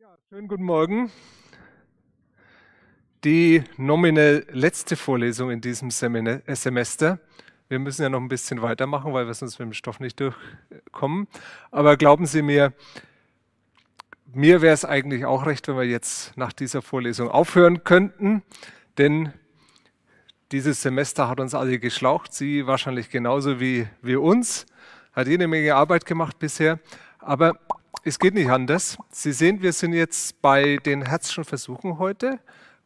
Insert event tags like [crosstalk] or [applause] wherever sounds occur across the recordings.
Ja, schönen guten Morgen. Die nominell letzte Vorlesung in diesem äh, Semester. Wir müssen ja noch ein bisschen weitermachen, weil wir sonst mit dem Stoff nicht durchkommen. Aber glauben Sie mir, mir wäre es eigentlich auch recht, wenn wir jetzt nach dieser Vorlesung aufhören könnten, denn dieses Semester hat uns alle geschlaucht, Sie wahrscheinlich genauso wie wir uns, hat jede Menge Arbeit gemacht bisher. Aber es geht nicht anders. Sie sehen, wir sind jetzt bei den Herzschen Versuchen heute,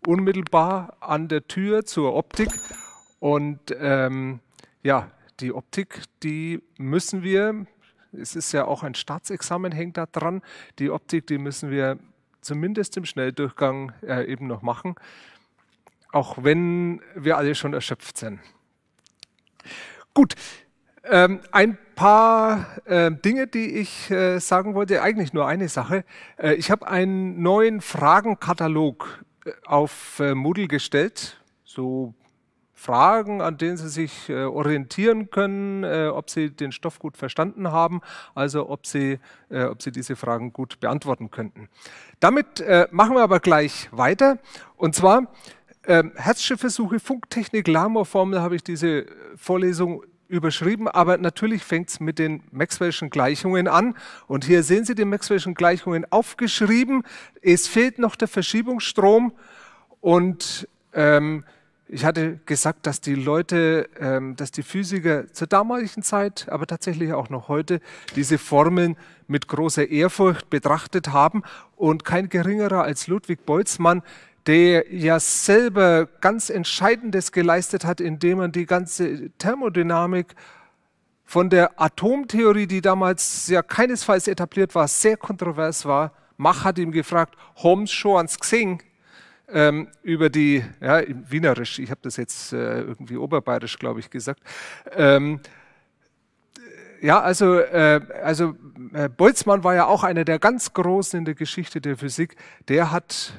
unmittelbar an der Tür zur Optik. Und ähm, ja, die Optik, die müssen wir, es ist ja auch ein Staatsexamen hängt da dran, die Optik, die müssen wir zumindest im Schnelldurchgang äh, eben noch machen, auch wenn wir alle schon erschöpft sind. Gut, ähm, ein paar äh, Dinge, die ich äh, sagen wollte, eigentlich nur eine Sache. Äh, ich habe einen neuen Fragenkatalog äh, auf äh, Moodle gestellt, so Fragen, an denen Sie sich äh, orientieren können, äh, ob Sie den Stoff gut verstanden haben, also ob Sie, äh, ob Sie diese Fragen gut beantworten könnten. Damit äh, machen wir aber gleich weiter. Und zwar ähm, Herzschiffversuche, Funktechnik, Lamor-Formel habe ich diese Vorlesung überschrieben, aber natürlich fängt es mit den Maxwell'schen Gleichungen an. Und hier sehen Sie die Maxwell'schen Gleichungen aufgeschrieben. Es fehlt noch der Verschiebungsstrom und ähm, ich hatte gesagt, dass die Leute, ähm, dass die Physiker zur damaligen Zeit, aber tatsächlich auch noch heute, diese Formeln mit großer Ehrfurcht betrachtet haben. Und kein geringerer als Ludwig Boltzmann der ja selber ganz Entscheidendes geleistet hat, indem man die ganze Thermodynamik von der Atomtheorie, die damals ja keinesfalls etabliert war, sehr kontrovers war. Mach hat ihm gefragt, Holmes schon ans Xing ähm, über die, ja, im Wienerisch, ich habe das jetzt äh, irgendwie oberbayerisch, glaube ich, gesagt. Ähm, ja, also, äh, also äh, Boltzmann war ja auch einer der ganz Großen in der Geschichte der Physik. Der hat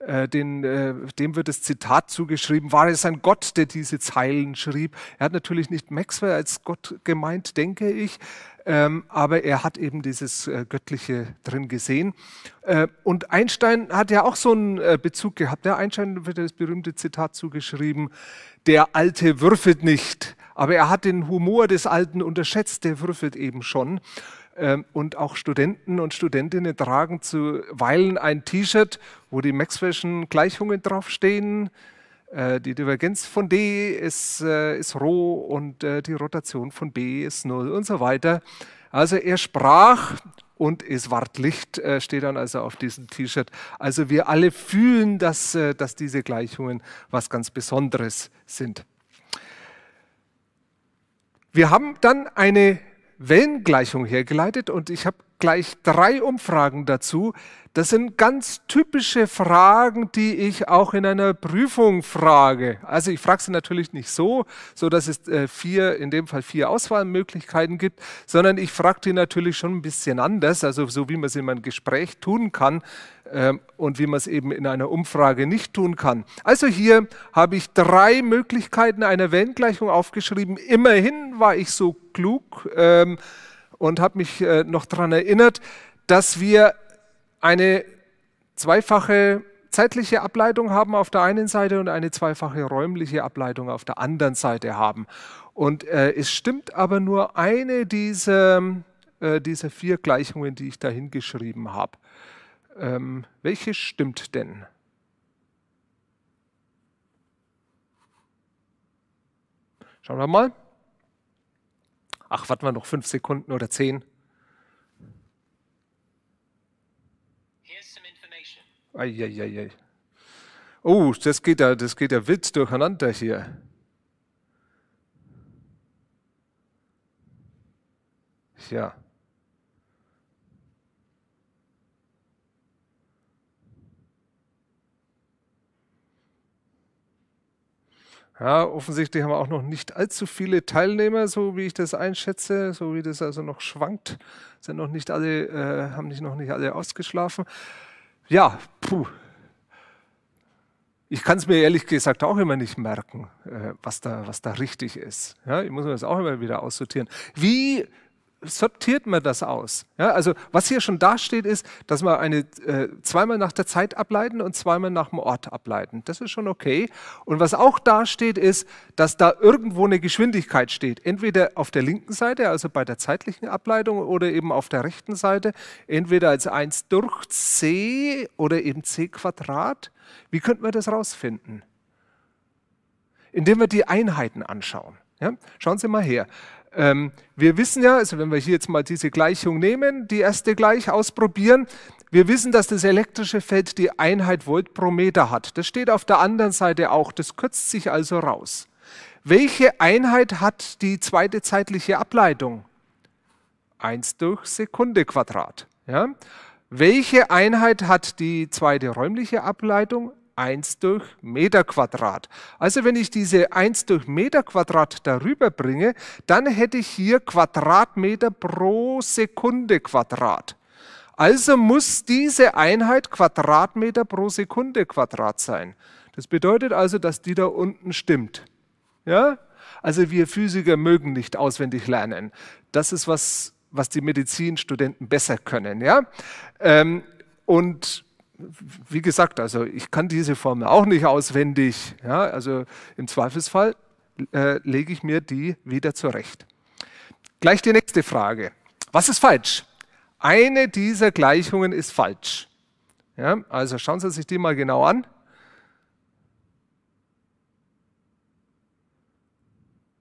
äh, den, äh, dem wird das Zitat zugeschrieben, war es ein Gott, der diese Zeilen schrieb. Er hat natürlich nicht Maxwell als Gott gemeint, denke ich, ähm, aber er hat eben dieses äh, Göttliche drin gesehen. und Einstein hat ja auch so einen Bezug gehabt. Der ne? Einstein wird das berühmte Zitat zugeschrieben, der Alte würfelt nicht. Aber er hat den Humor des Alten unterschätzt, der würfelt eben schon. Ähm, und auch Studenten und Studentinnen tragen zuweilen ein T-Shirt, wo die Maxwell'schen Gleichungen draufstehen. Äh, die Divergenz von D ist, äh, ist rho und äh, die Rotation von B ist null und so weiter. Also er sprach und es ward Licht, steht dann also auf diesem T-Shirt. Also wir alle fühlen, dass, dass diese Gleichungen was ganz Besonderes sind. Wir haben dann eine Wellengleichung hergeleitet und ich habe gleich drei Umfragen dazu. Das sind ganz typische Fragen, die ich auch in einer Prüfung frage. Also ich frage sie natürlich nicht so, so dass es äh, vier, in dem Fall vier Auswahlmöglichkeiten gibt, sondern ich frage die natürlich schon ein bisschen anders, also so wie man es in meinem Gespräch tun kann. Ähm, und wie man es eben in einer Umfrage nicht tun kann. Also hier habe ich drei Möglichkeiten einer Wellengleichung aufgeschrieben. Immerhin war ich so klug ähm, und habe mich äh, noch daran erinnert, dass wir eine zweifache zeitliche Ableitung haben auf der einen Seite und eine zweifache räumliche Ableitung auf der anderen Seite haben. Und äh, es stimmt aber nur eine dieser, äh, dieser vier Gleichungen, die ich da hingeschrieben habe. Ähm, welche stimmt denn? Schauen wir mal. Ach, warten wir noch fünf Sekunden oder zehn. Eieiei. Oh, das geht ja, das geht ja wild durcheinander hier. Ja. Ja, offensichtlich haben wir auch noch nicht allzu viele Teilnehmer, so wie ich das einschätze, so wie das also noch schwankt. Sind noch nicht alle, äh, haben nicht noch nicht alle ausgeschlafen. Ja, puh. Ich kann es mir ehrlich gesagt auch immer nicht merken, äh, was, da, was da richtig ist. Ja, ich muss mir das auch immer wieder aussortieren. Wie sortiert man das aus. Ja, also was hier schon dasteht, ist, dass wir eine, äh, zweimal nach der Zeit ableiten und zweimal nach dem Ort ableiten. Das ist schon okay. Und was auch dasteht, ist, dass da irgendwo eine Geschwindigkeit steht. Entweder auf der linken Seite, also bei der zeitlichen Ableitung, oder eben auf der rechten Seite, entweder als 1 durch c oder eben c Quadrat. Wie könnte man das rausfinden? Indem wir die Einheiten anschauen. Ja? Schauen Sie mal her. Ähm, wir wissen ja, also wenn wir hier jetzt mal diese Gleichung nehmen, die erste gleich ausprobieren, wir wissen, dass das elektrische Feld die Einheit Volt pro Meter hat. Das steht auf der anderen Seite auch, das kürzt sich also raus. Welche Einheit hat die zweite zeitliche Ableitung? 1 durch Sekunde Quadrat. Ja? Welche Einheit hat die zweite räumliche Ableitung? 1 durch Meter Also wenn ich diese 1 durch Meter darüber bringe, dann hätte ich hier Quadratmeter pro Sekunde Quadrat. Also muss diese Einheit Quadratmeter pro Sekunde Quadrat sein. Das bedeutet also, dass die da unten stimmt. Ja? Also wir Physiker mögen nicht auswendig lernen. Das ist was, was die Medizinstudenten besser können. Ja? Ähm, und wie gesagt, also ich kann diese Formel auch nicht auswendig. Ja, also im Zweifelsfall äh, lege ich mir die wieder zurecht. Gleich die nächste Frage. Was ist falsch? Eine dieser Gleichungen ist falsch. Ja, also schauen Sie sich die mal genau an.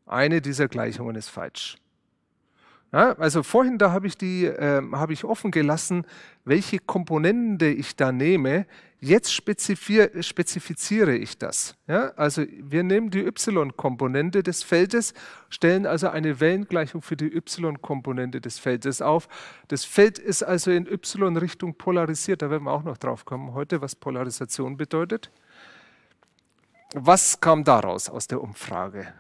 Eine dieser Gleichungen ist falsch. Ja, also vorhin, da habe ich, äh, hab ich offen gelassen, welche Komponente ich da nehme. Jetzt spezifiziere ich das. Ja, also wir nehmen die y-Komponente des Feldes, stellen also eine Wellengleichung für die y-Komponente des Feldes auf. Das Feld ist also in y-Richtung polarisiert. Da werden wir auch noch drauf kommen heute, was Polarisation bedeutet. Was kam daraus aus der Umfrage?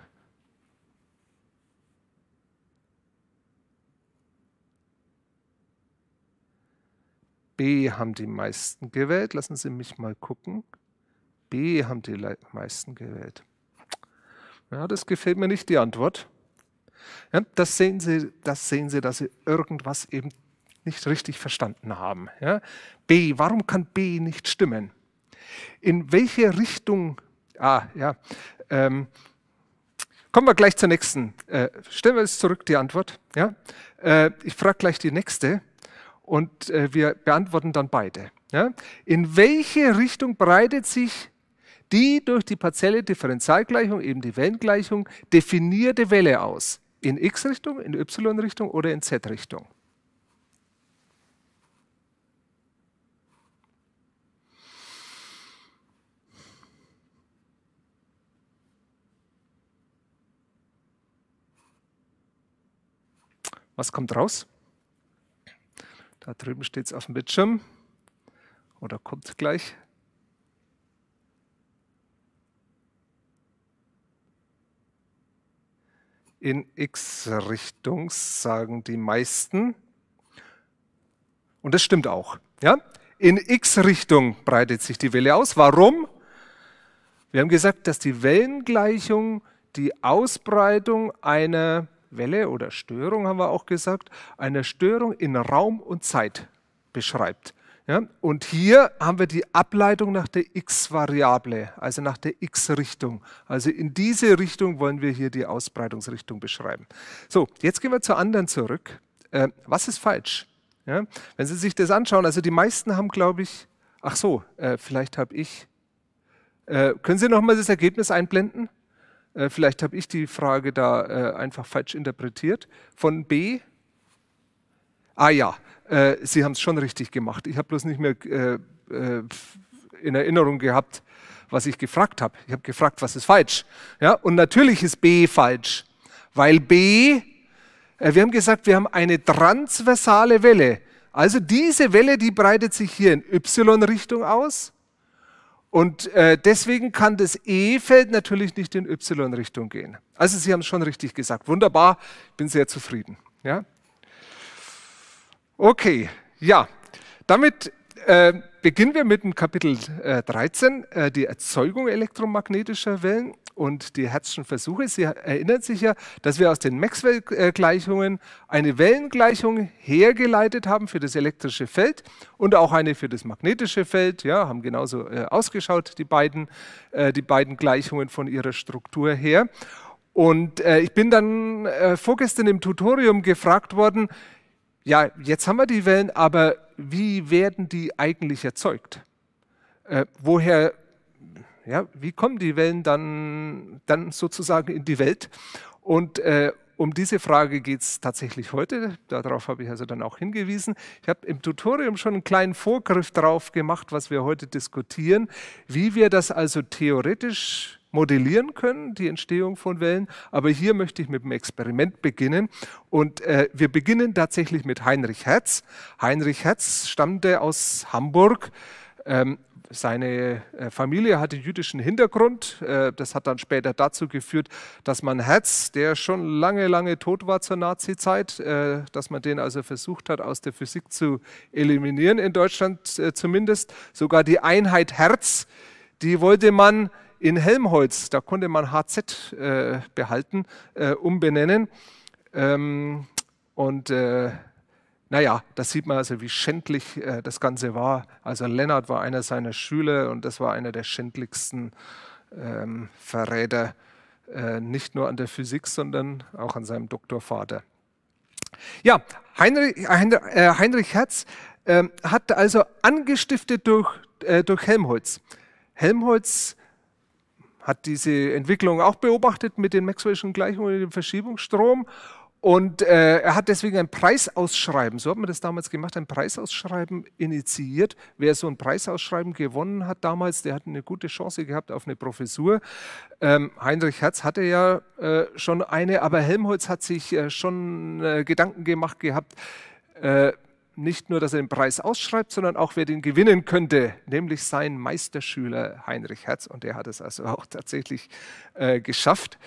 B haben die meisten gewählt. Lassen Sie mich mal gucken. B haben die meisten gewählt. Ja, das gefällt mir nicht, die Antwort. Ja, das, sehen Sie, das sehen Sie, dass Sie irgendwas eben nicht richtig verstanden haben. Ja? B, warum kann B nicht stimmen? In welche Richtung? Ah, ja. Ähm, kommen wir gleich zur nächsten. Äh, stellen wir jetzt zurück die Antwort. Ja? Äh, ich frage gleich die nächste und äh, wir beantworten dann beide. Ja? In welche Richtung breitet sich die durch die partielle Differentialgleichung, eben die Wellengleichung, definierte Welle aus? In x-Richtung, in y-Richtung oder in z-Richtung? Was kommt raus? Da drüben steht es auf dem Bildschirm. Oder kommt gleich. In X-Richtung sagen die meisten. Und das stimmt auch. Ja? In X-Richtung breitet sich die Welle aus. Warum? Wir haben gesagt, dass die Wellengleichung die Ausbreitung einer Welle oder Störung, haben wir auch gesagt, einer Störung in Raum und Zeit beschreibt. Ja? Und hier haben wir die Ableitung nach der x-Variable, also nach der x-Richtung. Also in diese Richtung wollen wir hier die Ausbreitungsrichtung beschreiben. So, jetzt gehen wir zur anderen zurück. Äh, was ist falsch? Ja? Wenn Sie sich das anschauen, also die meisten haben, glaube ich, ach so, äh, vielleicht habe ich. Äh, können Sie nochmal das Ergebnis einblenden? Äh, vielleicht habe ich die Frage da äh, einfach falsch interpretiert. Von B? Ah ja, äh, Sie haben es schon richtig gemacht. Ich habe bloß nicht mehr äh, äh, in Erinnerung gehabt, was ich gefragt habe. Ich habe gefragt, was ist falsch? Ja, und natürlich ist B falsch, weil B, wir haben gesagt, wir haben eine transversale Welle. Also diese Welle, die breitet sich hier in Y-Richtung aus und äh, deswegen kann das E-Feld natürlich nicht in Y-Richtung gehen. Also Sie haben es schon richtig gesagt. Wunderbar, bin sehr zufrieden. Ja? Okay, ja. Damit äh, beginnen wir mit dem Kapitel äh, 13, äh, die Erzeugung elektromagnetischer Wellen und die Herzschen Versuche. Sie erinnern sich ja, dass wir aus den Maxwell-Gleichungen eine Wellengleichung hergeleitet haben für das elektrische Feld und auch eine für das magnetische Feld. Ja, haben genauso äh, ausgeschaut, die beiden, äh, die beiden Gleichungen von ihrer Struktur her. Und äh, ich bin dann äh, vorgestern im Tutorium gefragt worden, ja, jetzt haben wir die Wellen, aber wie werden die eigentlich erzeugt? Äh, woher, ja, wie kommen die Wellen dann, dann sozusagen in die Welt? Und äh, um diese Frage geht es tatsächlich heute. Darauf habe ich also dann auch hingewiesen. Ich habe im Tutorium schon einen kleinen Vorgriff drauf gemacht, was wir heute diskutieren, wie wir das also theoretisch modellieren können, die Entstehung von Wellen. Aber hier möchte ich mit dem Experiment beginnen. Und äh, wir beginnen tatsächlich mit Heinrich Hertz. Heinrich Hertz stammte aus Hamburg. Ähm, seine äh, Familie hatte jüdischen Hintergrund. Äh, das hat dann später dazu geführt, dass man Hertz, der schon lange, lange tot war zur Nazi-Zeit, äh, dass man den also versucht hat, aus der Physik zu eliminieren, in Deutschland zumindest. Sogar die Einheit Hertz, die wollte man in Helmholtz, da konnte man HZ äh, behalten, äh, umbenennen. Ähm, und äh, naja, da sieht man also, wie schändlich äh, das Ganze war. Also Lennart war einer seiner Schüler und das war einer der schändlichsten ähm, Verräter, äh, nicht nur an der Physik, sondern auch an seinem Doktorvater. Ja, Heinrich, äh, Heinrich Herz ähm, hat also angestiftet durch, äh, durch Helmholtz. Helmholtz hat diese Entwicklung auch beobachtet mit den Maxwell'schen Gleichungen und dem Verschiebungsstrom. Und äh, er hat deswegen ein Preisausschreiben, so hat man das damals gemacht, ein Preisausschreiben initiiert. Wer so ein Preisausschreiben gewonnen hat damals, der hat eine gute Chance gehabt auf eine Professur. Ähm, Heinrich Herz hatte ja äh, schon eine, aber Helmholtz hat sich äh, schon äh, Gedanken gemacht gehabt, äh, nicht nur, dass er den Preis ausschreibt, sondern auch, wer den gewinnen könnte, nämlich sein Meisterschüler Heinrich Herz. Und der hat es also auch tatsächlich äh, geschafft.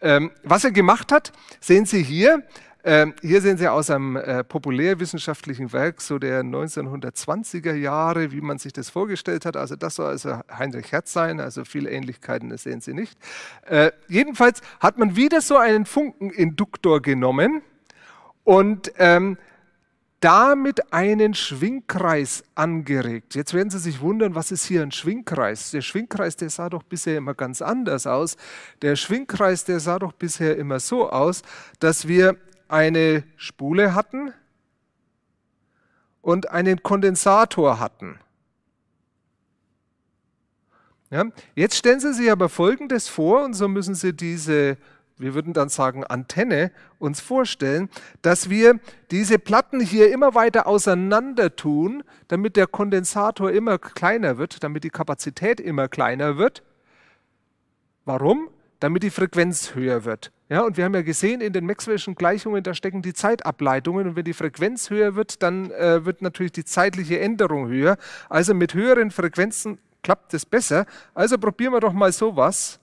Ähm, was er gemacht hat, sehen Sie hier. Ähm, hier sehen Sie aus einem äh, populärwissenschaftlichen Werk so der 1920er Jahre, wie man sich das vorgestellt hat. Also das soll also Heinrich Herz sein, also viele Ähnlichkeiten, das sehen Sie nicht. Äh, jedenfalls hat man wieder so einen Funkeninduktor genommen und ähm, damit einen Schwingkreis angeregt. Jetzt werden Sie sich wundern, was ist hier ein Schwingkreis? Der Schwingkreis, der sah doch bisher immer ganz anders aus. Der Schwingkreis, der sah doch bisher immer so aus, dass wir eine Spule hatten und einen Kondensator hatten. Ja? Jetzt stellen Sie sich aber Folgendes vor, und so müssen Sie diese wir würden dann sagen Antenne, uns vorstellen, dass wir diese Platten hier immer weiter auseinander tun, damit der Kondensator immer kleiner wird, damit die Kapazität immer kleiner wird. Warum? Damit die Frequenz höher wird. Ja, und wir haben ja gesehen, in den Maxwell'schen Gleichungen, da stecken die Zeitableitungen. Und wenn die Frequenz höher wird, dann äh, wird natürlich die zeitliche Änderung höher. Also mit höheren Frequenzen klappt es besser. Also probieren wir doch mal sowas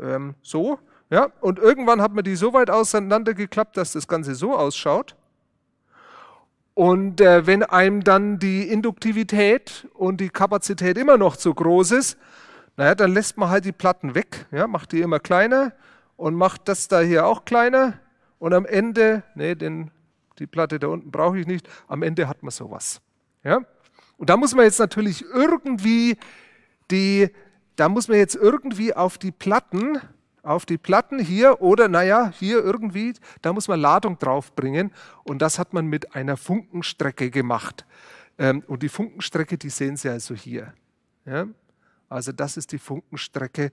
ähm, so. Ja? Und irgendwann hat man die so weit auseinandergeklappt, dass das Ganze so ausschaut. Und äh, wenn einem dann die Induktivität und die Kapazität immer noch zu groß ist, naja, dann lässt man halt die Platten weg, ja? macht die immer kleiner und macht das da hier auch kleiner. Und am Ende, nee, den, die Platte da unten brauche ich nicht, am Ende hat man sowas. Ja? Und da muss man jetzt natürlich irgendwie die da muss man jetzt irgendwie auf die Platten, auf die Platten hier oder naja, hier irgendwie, da muss man Ladung draufbringen. Und das hat man mit einer Funkenstrecke gemacht. Ähm, und die Funkenstrecke, die sehen Sie also hier. Ja? Also das ist die Funkenstrecke.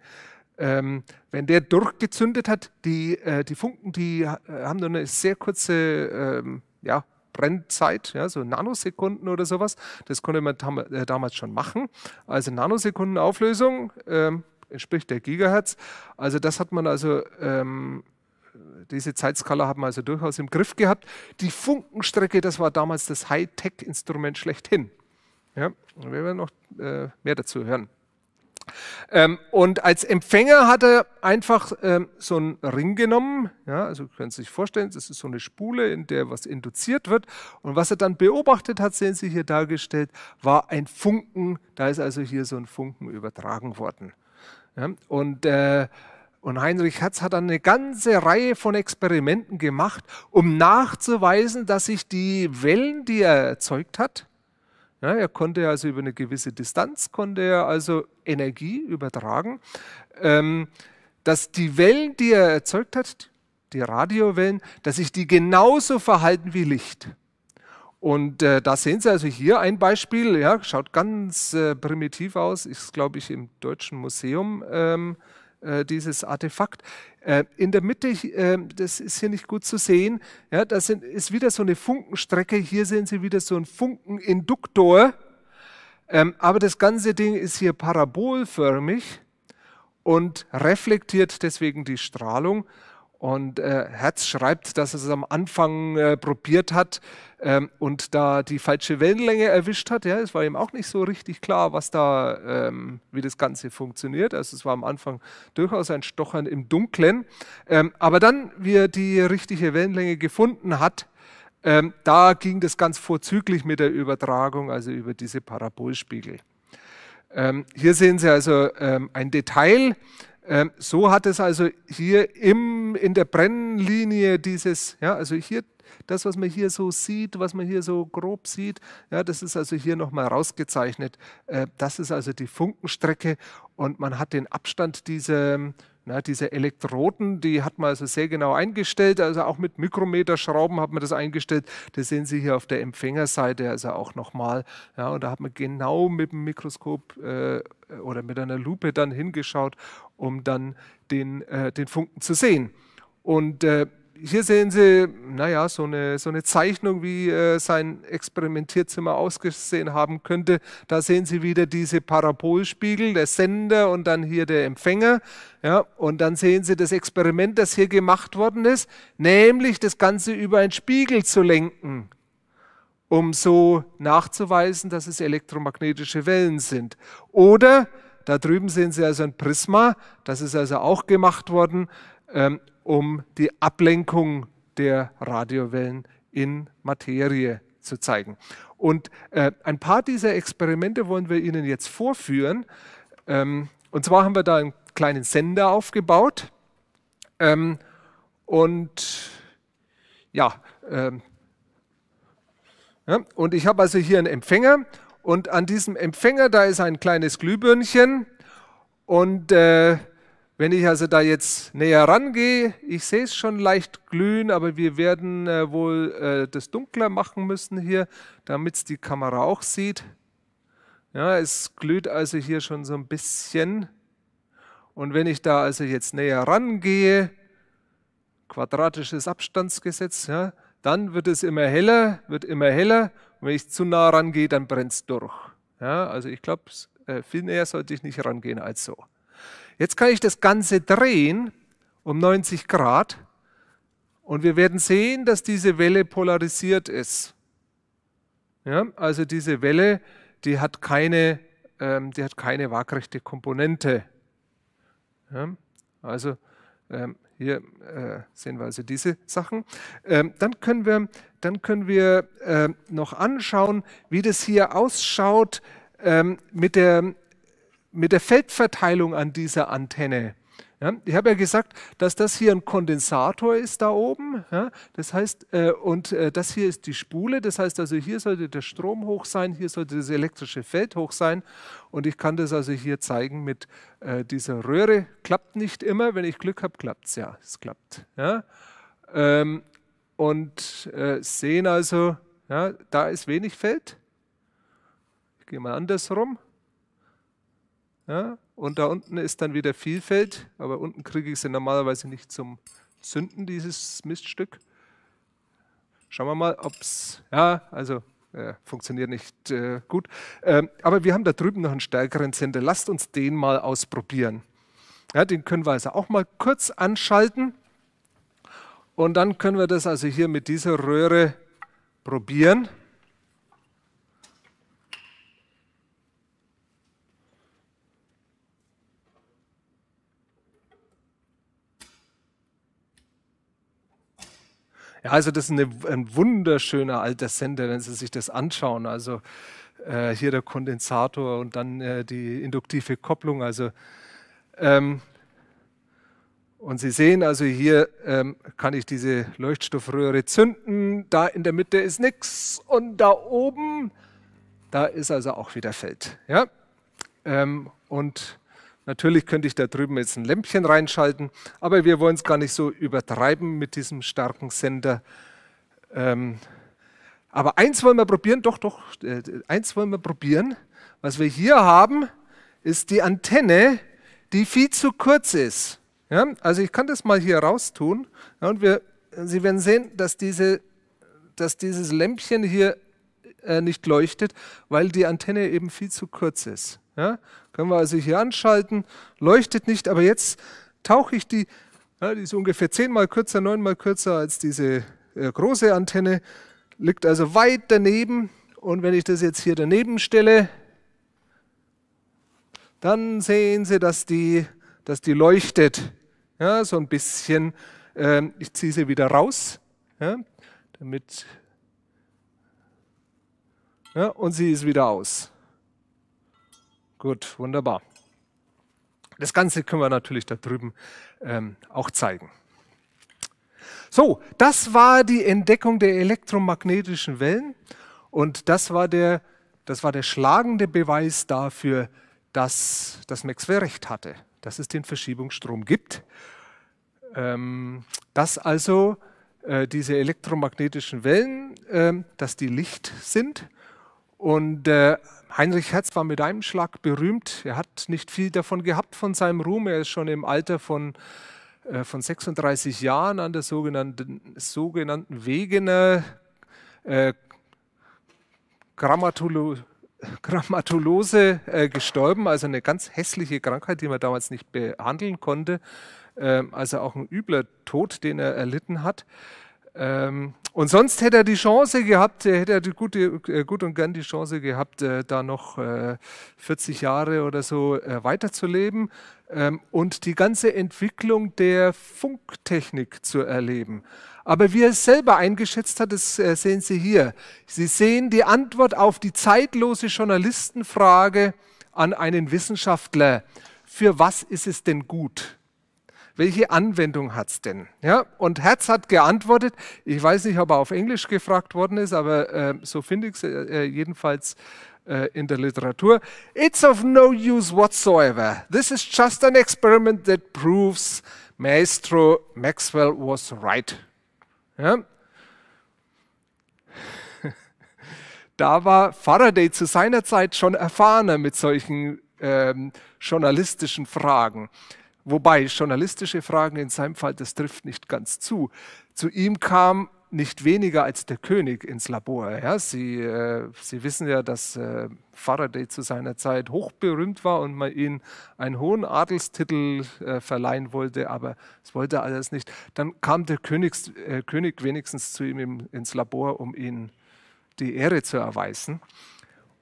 Ähm, wenn der durchgezündet hat, die, äh, die Funken, die äh, haben nur eine sehr kurze ähm, ja, Brennzeit, ja, so Nanosekunden oder sowas. Das konnte man dam äh, damals schon machen. Also Nanosekundenauflösung ähm, entspricht der Gigahertz. Also das hat man also ähm, diese Zeitskala hat man also durchaus im Griff gehabt. Die Funkenstrecke, das war damals das Hightech-Instrument schlechthin. Ja, wir werden noch äh, mehr dazu hören. Ähm, und als Empfänger hat er einfach ähm, so einen Ring genommen. Ja, also können Sie sich vorstellen, das ist so eine Spule, in der was induziert wird. Und was er dann beobachtet hat, sehen Sie hier dargestellt, war ein Funken. Da ist also hier so ein Funken übertragen worden. Ja, und, äh, und Heinrich Hertz hat dann eine ganze Reihe von Experimenten gemacht, um nachzuweisen, dass sich die Wellen, die er erzeugt hat, ja, er konnte also über eine gewisse Distanz konnte er also Energie übertragen. Ähm, dass die Wellen, die er erzeugt hat, die Radiowellen, dass sich die genauso verhalten wie Licht. Und äh, da sehen Sie also hier ein Beispiel, ja, schaut ganz äh, primitiv aus, ist glaube ich im Deutschen Museum ähm, äh, dieses Artefakt. Äh, in der Mitte, äh, das ist hier nicht gut zu sehen, ja, das sind, ist wieder so eine Funkenstrecke. Hier sehen Sie wieder so einen Funkeninduktor. Ähm, aber das ganze Ding ist hier parabolförmig und reflektiert deswegen die Strahlung. Und äh, Herz schreibt, dass es am Anfang äh, probiert hat ähm, und da die falsche Wellenlänge erwischt hat. Ja, es war ihm auch nicht so richtig klar, was da, ähm, wie das Ganze funktioniert. Also es war am Anfang durchaus ein Stochern im Dunklen. Ähm, aber dann, wie er die richtige Wellenlänge gefunden hat, ähm, da ging das ganz vorzüglich mit der Übertragung, also über diese Parabolspiegel. Ähm, hier sehen Sie also ähm, ein Detail ähm, so hat es also hier im, in der Brennlinie dieses, ja, also hier das, was man hier so sieht, was man hier so grob sieht, ja, das ist also hier nochmal rausgezeichnet. Äh, das ist also die Funkenstrecke und man hat den Abstand dieser na, diese Elektroden, die hat man also sehr genau eingestellt. Also auch mit Mikrometerschrauben hat man das eingestellt. Das sehen Sie hier auf der Empfängerseite also auch nochmal. Ja, und da hat man genau mit dem Mikroskop äh, oder mit einer Lupe dann hingeschaut, um dann den, äh, den Funken zu sehen. Und äh, hier sehen Sie, naja, so eine, so eine Zeichnung, wie äh, sein Experimentierzimmer ausgesehen haben könnte. Da sehen Sie wieder diese Parabolspiegel, der Sender und dann hier der Empfänger. Ja, und dann sehen Sie das Experiment, das hier gemacht worden ist, nämlich das Ganze über einen Spiegel zu lenken, um so nachzuweisen, dass es elektromagnetische Wellen sind. Oder da drüben sehen Sie also ein Prisma, das ist also auch gemacht worden ähm, um die Ablenkung der Radiowellen in Materie zu zeigen. Und äh, ein paar dieser Experimente wollen wir Ihnen jetzt vorführen. Ähm, und zwar haben wir da einen kleinen Sender aufgebaut. Ähm, und ja, ähm, ja, und ich habe also hier einen Empfänger und an diesem Empfänger, da ist ein kleines Glühbirnchen und äh, wenn ich also da jetzt näher rangehe, ich sehe es schon leicht glühen, aber wir werden äh, wohl äh, das dunkler machen müssen hier, damit es die Kamera auch sieht. Ja, es glüht also hier schon so ein bisschen. Und wenn ich da also jetzt näher rangehe, quadratisches Abstandsgesetz, ja, dann wird es immer heller, wird immer heller. Und wenn ich zu nah rangehe, dann brennt es durch. Ja, also ich glaube, äh, viel näher sollte ich nicht rangehen als so. Jetzt kann ich das Ganze drehen um 90 Grad und wir werden sehen, dass diese Welle polarisiert ist. Ja, also diese Welle, die hat keine, ähm, die hat keine waagrechte Komponente. Ja, also ähm, hier äh, sehen wir also diese Sachen. Ähm, dann können wir, dann können wir äh, noch anschauen, wie das hier ausschaut ähm, mit der mit der Feldverteilung an dieser Antenne. Ja, ich habe ja gesagt, dass das hier ein Kondensator ist da oben. Ja, das heißt, äh, und äh, das hier ist die Spule. Das heißt also, hier sollte der Strom hoch sein, hier sollte das elektrische Feld hoch sein. Und ich kann das also hier zeigen mit äh, dieser Röhre. Klappt nicht immer. Wenn ich Glück habe, klappt es ja. Es klappt. Ja. Ähm, und äh, sehen also, da ist wenig Feld. Ich gehe mal andersrum. Ja? Und da unten ist dann wieder Vielfalt, aber unten kriege ich sie normalerweise nicht zum Zünden, dieses Miststück. Schauen wir mal, ob es. Ja, also äh, funktioniert nicht äh, gut. Ähm, aber wir haben da drüben noch einen stärkeren Sender. Lasst uns den mal ausprobieren. Ja, den können wir also auch mal kurz anschalten. Und dann können wir das also hier mit dieser Röhre probieren. Ja, also das ist eine, ein wunderschöner alter Sender, wenn Sie sich das anschauen. Also äh, hier der Kondensator und dann äh, die induktive Kopplung. Also ähm, und Sie sehen also hier ähm, kann ich diese Leuchtstoffröhre zünden. Da in der Mitte ist nichts und da oben, da ist also auch wieder Feld. Ja? Ähm, und Natürlich könnte ich da drüben jetzt ein Lämpchen reinschalten, aber wir wollen es gar nicht so übertreiben mit diesem starken Sender. Ähm, aber eins wollen wir probieren, doch, doch, äh, eins wollen wir probieren. Was wir hier haben, ist die Antenne, die viel zu kurz ist. Ja, also ich kann das mal hier raus tun ja, und wir, Sie werden sehen, dass, diese, dass dieses Lämpchen hier äh, nicht leuchtet, weil die Antenne eben viel zu kurz ist. Ja? Können wir also hier anschalten, leuchtet nicht, aber jetzt tauche ich die, ja, die ist ungefähr zehnmal kürzer, neunmal kürzer als diese äh, große Antenne, liegt also weit daneben. Und wenn ich das jetzt hier daneben stelle, dann sehen Sie, dass die, dass die leuchtet. Ja, so ein bisschen. Ähm, ich ziehe sie wieder raus, ja, damit. Ja, und sie ist wieder aus. Gut, wunderbar. Das Ganze können wir natürlich da drüben ähm, auch zeigen. So, das war die Entdeckung der elektromagnetischen Wellen und das war der, das war der schlagende Beweis dafür, dass, dass Maxwell recht hatte, dass es den Verschiebungsstrom gibt. Ähm, dass also äh, diese elektromagnetischen Wellen, äh, dass die Licht sind und äh, Heinrich Herz war mit einem Schlag berühmt. Er hat nicht viel davon gehabt von seinem Ruhm. Er ist schon im Alter von, äh, von 36 Jahren an der sogenannten, sogenannten Wegener äh, Grammatolo Grammatulose äh, gestorben, also eine ganz hässliche Krankheit, die man damals nicht behandeln konnte. Ähm, also auch ein übler Tod, den er erlitten hat. Ähm, und sonst hätte er die Chance gehabt, äh, hätte er gut, äh, gut und gern die Chance gehabt, äh, da noch 40 Jahre oder so weiterzuleben ähm, und die ganze Entwicklung der Funktechnik zu erleben. Aber wie er es selber eingeschätzt hat, das sehen Sie hier. Sie sehen die Antwort auf die zeitlose Journalistenfrage an einen Wissenschaftler. Für was ist es denn gut? welche Anwendung hat es denn? Ja? Und Herz hat geantwortet, ich weiß nicht, ob er auf Englisch gefragt worden ist, aber äh, so finde ich es äh, äh, jedenfalls äh, in der Literatur. It's of no use whatsoever. This is just an experiment that proves Maestro Maxwell was right. Ja? [laughs] da war Faraday zu seiner Zeit schon erfahrener mit solchen ähm, journalistischen Fragen. Wobei journalistische Fragen in seinem Fall, das trifft nicht ganz zu. Zu ihm kam nicht weniger als der König ins Labor. Ja, Sie, äh, Sie wissen ja, dass äh, Faraday zu seiner Zeit hochberühmt war und man ihm einen hohen Adelstitel äh, verleihen wollte, aber es wollte alles nicht. Dann kam der Königs, äh, König wenigstens zu ihm im, ins Labor, um ihm die Ehre zu erweisen.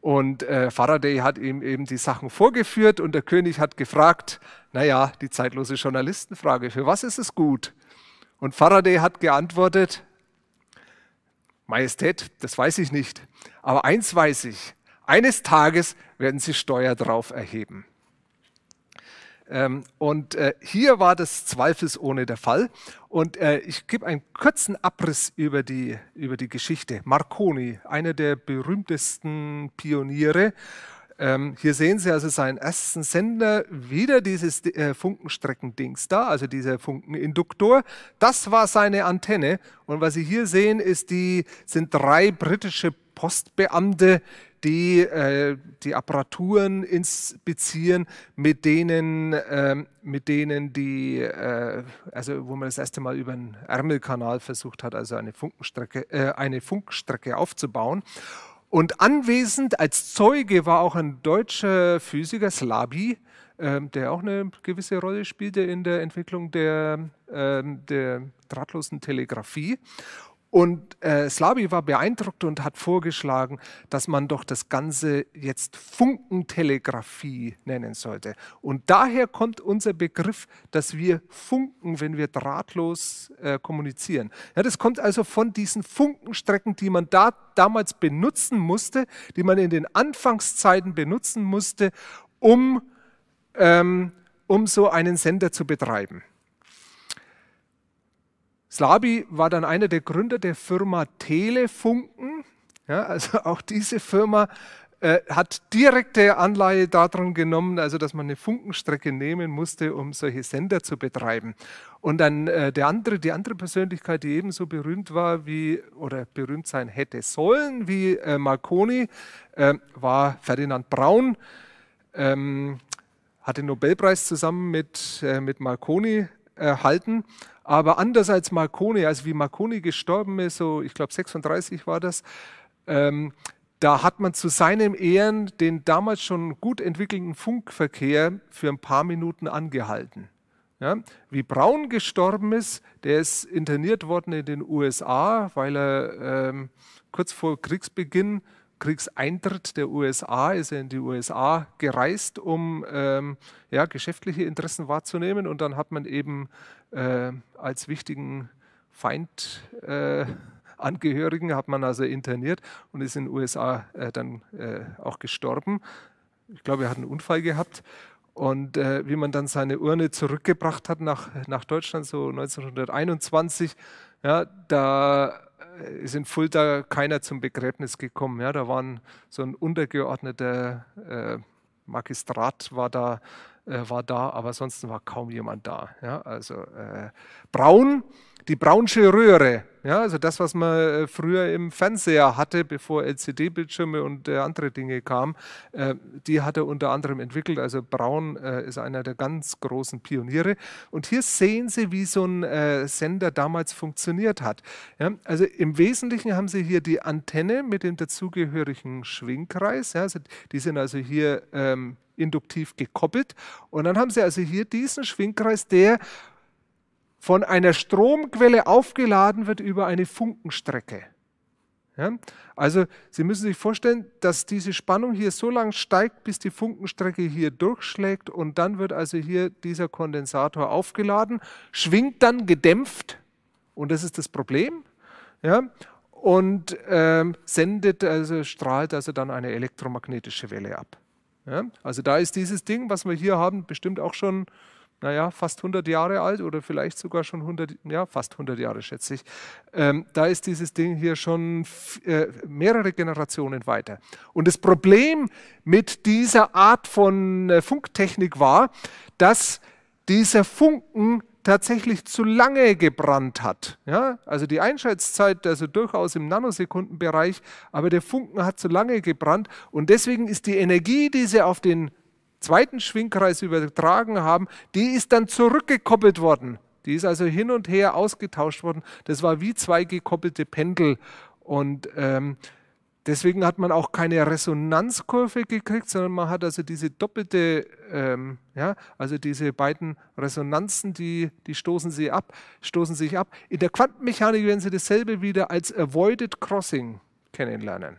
Und äh, Faraday hat ihm eben die Sachen vorgeführt und der König hat gefragt, naja, die zeitlose Journalistenfrage, für was ist es gut? Und Faraday hat geantwortet, Majestät, das weiß ich nicht, aber eins weiß ich, eines Tages werden Sie Steuer drauf erheben. Ähm, und äh, hier war das zweifelsohne der Fall. Und äh, ich gebe einen kurzen Abriss über die, über die Geschichte. Marconi, einer der berühmtesten Pioniere. Ähm, hier sehen Sie also seinen ersten Sender, wieder dieses äh, Funkenstreckendings da, also dieser Funkeninduktor. Das war seine Antenne. Und was Sie hier sehen, ist die, sind drei britische Postbeamte, die äh, die Apparaturen inspizieren, mit denen, äh, mit denen die, äh, also wo man das erste Mal über einen Ärmelkanal versucht hat, also eine Funkstrecke, äh, eine Funkstrecke aufzubauen. Und anwesend als Zeuge war auch ein deutscher Physiker, Slaby, ähm, der auch eine gewisse Rolle spielte in der Entwicklung der, ähm, der drahtlosen Telegrafie. Und äh, Slavi war beeindruckt und hat vorgeschlagen, dass man doch das Ganze jetzt Funkentelegrafie nennen sollte. Und daher kommt unser Begriff, dass wir funken, wenn wir drahtlos äh, kommunizieren. Ja, das kommt also von diesen Funkenstrecken, die man da damals benutzen musste, die man in den Anfangszeiten benutzen musste, um, ähm, um so einen Sender zu betreiben. Slaby war dann einer der Gründer der Firma Telefunken. Ja, also [laughs] auch diese Firma äh, hat direkte Anleihe daran genommen, also dass man eine Funkenstrecke nehmen musste, um solche Sender zu betreiben. Und dann äh, der andere, die andere Persönlichkeit, die ebenso berühmt war wie oder berühmt sein hätte sollen wie äh, Marconi, äh, war Ferdinand Braun. Ähm, hat den Nobelpreis zusammen mit, äh, mit Marconi erhalten. Aber anders als Marconi, also wie Marconi gestorben ist, so ich glaube 36 war das, ähm, da hat man zu seinem Ehren den damals schon gut entwickelten Funkverkehr für ein paar Minuten angehalten. Ja, wie Braun gestorben ist, der ist interniert worden in den USA, weil er ähm, kurz vor Kriegsbeginn Kriegseintritt der USA ist er in die USA gereist, um ähm, ja, geschäftliche Interessen wahrzunehmen. Und dann hat man eben äh, als wichtigen Feindangehörigen äh, hat man also interniert und ist in den USA äh, dann äh, auch gestorben. Ich glaube, er hat einen Unfall gehabt. Und äh, wie man dann seine Urne zurückgebracht hat nach, nach Deutschland, so 1921, ja, da äh, ist in Fulda keiner zum Begräbnis gekommen. Ja, da war so ein untergeordneter äh, Magistrat war da, äh, war da, aber sonst war kaum jemand da. Ja, also äh, Braun die braunsche Röhre, ja, also das, was man äh, früher im Fernseher hatte, bevor LCD-Bildschirme und äh, andere Dinge kamen, äh, die hat er unter anderem entwickelt. Also Braun ist einer der ganz großen Pioniere. Und hier sehen Sie, wie so ein Sender damals funktioniert hat. Ja, also im Wesentlichen haben Sie hier die Antenne mit dem dazugehörigen Schwingkreis. Ja, also die sind also hier ähm, induktiv gekoppelt. Und dann haben Sie also hier diesen Schwingkreis, der von einer Stromquelle aufgeladen wird über eine Funkenstrecke. Ja? Also Sie müssen sich vorstellen, dass diese Spannung hier so lang steigt, bis die Funkenstrecke hier durchschlägt und dann wird also hier dieser Kondensator aufgeladen, schwingt dann gedämpft und das ist das Problem ja? und ähm, sendet also strahlt also dann eine elektromagnetische Welle ab. Ja? Also da ist dieses Ding, was wir hier haben, bestimmt auch schon naja, fast 100 Jahre alt oder vielleicht sogar schon 100, ja, fast 100 Jahre schätze ich. Ähm, da ist dieses Ding hier schon äh, mehrere Generationen weiter. Und das Problem mit dieser Art von äh, Funktechnik war, dass dieser Funken tatsächlich zu lange gebrannt hat. Ja? Also die Einschaltszeit, also durchaus im Nanosekundenbereich, aber der Funken hat zu lange gebrannt und deswegen ist die Energie, die sie auf den zweiten Schwingkreis übertragen haben, die ist dann zurückgekoppelt worden. Die ist also hin und her ausgetauscht worden. Das war wie zwei gekoppelte Pendel. Und ähm, deswegen hat man auch keine Resonanzkurve gekriegt, sondern man hat also diese doppelte, ähm, ja, also diese beiden Resonanzen, die, die stoßen, sie ab, stoßen sich ab. In der Quantenmechanik werden sie dasselbe wieder als Avoided Crossing kennenlernen.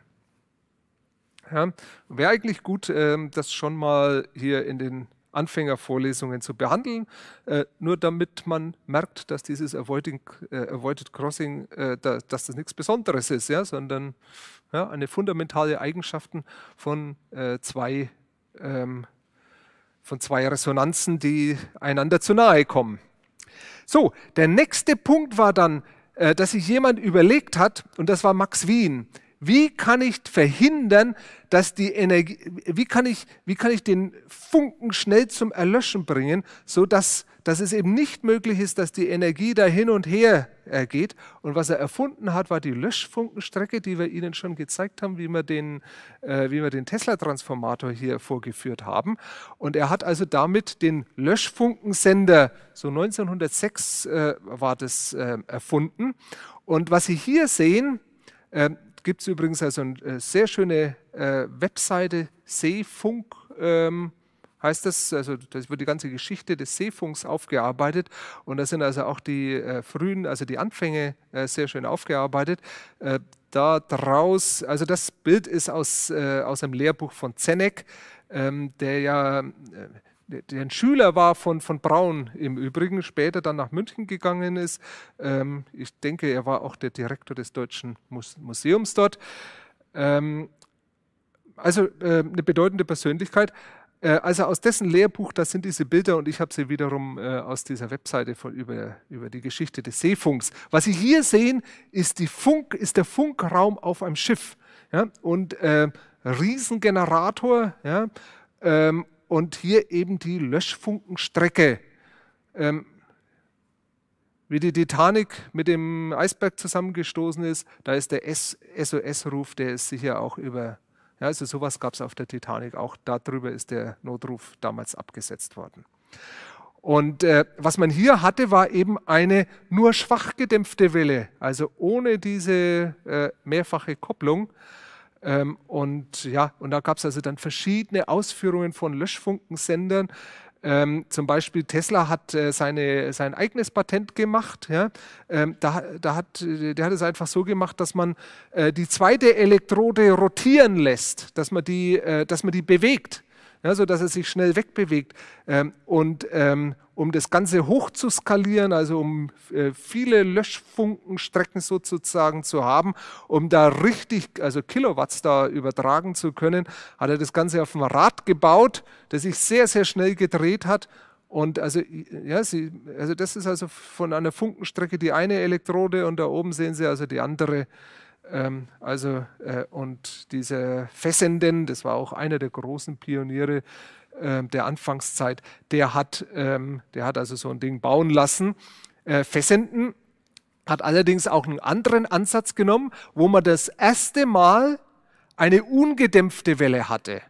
Ja? Wäre eigentlich gut, ähm, das schon mal hier in den Anfängervorlesungen zu behandeln, äh, nur damit man merkt, dass dieses Avoiding, äh, Avoided Crossing, äh, dass das nichts Besonderes ist, ja? sondern ja, eine fundamentale Eigenschaft von zwei ähm, von zwei Resonanzen, die einander zu nahe kommen. So, der nächste Punkt war dann, dass sich jemand überlegt hat, und das war Max Wien, wie kann ich verhindern, dass die Energie, wie kann ich, wie kann ich den Funken schnell zum Erlöschen bringen, so dass, es eben nicht möglich ist, dass die Energie da hin und her äh, geht. Und was er erfunden hat, war die Löschfunkenstrecke, die wir Ihnen schon gezeigt haben, wie wir den, äh, wie wir den Tesla-Transformator hier vorgeführt haben. Und er hat also damit den Löschfunkensender, so 1906 äh, war das äh, erfunden. Und was Sie hier sehen, ähm, gibt es übrigens also eine äh, sehr schöne äh, Webseite, Seefunk ähm, heißt das. Also das wird die ganze Geschichte des Seefunks aufgearbeitet und da sind also auch die äh, frühen, also die Anfänge äh, sehr schön aufgearbeitet. Äh, da draus, also das Bild ist aus, äh, aus einem Lehrbuch von Zenek, ähm, der ja der Schüler war von, von Braun im Übrigen, später dann nach München gegangen ist. Ähm, ich denke, er war auch der Direktor des Deutschen Museums dort. Ähm, also äh, eine bedeutende Persönlichkeit. Äh, also aus dessen Lehrbuch, das sind diese Bilder und ich habe sie wiederum äh, aus dieser Webseite von, über, über die Geschichte des Seefunks. Was Sie hier sehen, ist, die Funk, ist der Funkraum auf einem Schiff. Ja? Und äh, Riesengenerator. Ja? Ähm, und hier eben die Löschfunkenstrecke. Ähm, wie die Titanic mit dem Eisberg zusammengestoßen ist, da ist der SOS-Ruf, der ist sicher auch über. Ja, also sowas gab es auf der Titanic auch. Darüber ist der Notruf damals abgesetzt worden. Und äh, was man hier hatte, war eben eine nur schwach gedämpfte Welle, also ohne diese äh, mehrfache Kopplung. Ähm, und ja, und da gab es also dann verschiedene Ausführungen von Löschfunkensendern. Ähm, zum Beispiel Tesla hat äh, seine, sein eigenes Patent gemacht. Ja? Ähm, da, da hat, äh, der hat es einfach so gemacht, dass man äh, die zweite Elektrode rotieren lässt, dass man die, äh, dass man die bewegt ja, sodass er sich schnell wegbewegt. Ähm, und ähm, um das Ganze hoch zu skalieren, also um äh, viele Löschfunkenstrecken sozusagen zu haben, um da richtig, also Kilowatts da übertragen zu können, hat er das Ganze auf dem Rad gebaut, das sich sehr, sehr schnell gedreht hat und also, ja, Sie, also das ist also von einer Funkenstrecke die eine Elektrode und da oben sehen Sie also die andere ähm, also, äh, und dieser Fessenden, das war auch einer der großen Pioniere äh, der Anfangszeit, der hat, ähm, der hat also so ein Ding bauen lassen. Äh, Fessenden hat allerdings auch einen anderen Ansatz genommen, wo man das erste Mal eine ungedämpfte Welle hatte.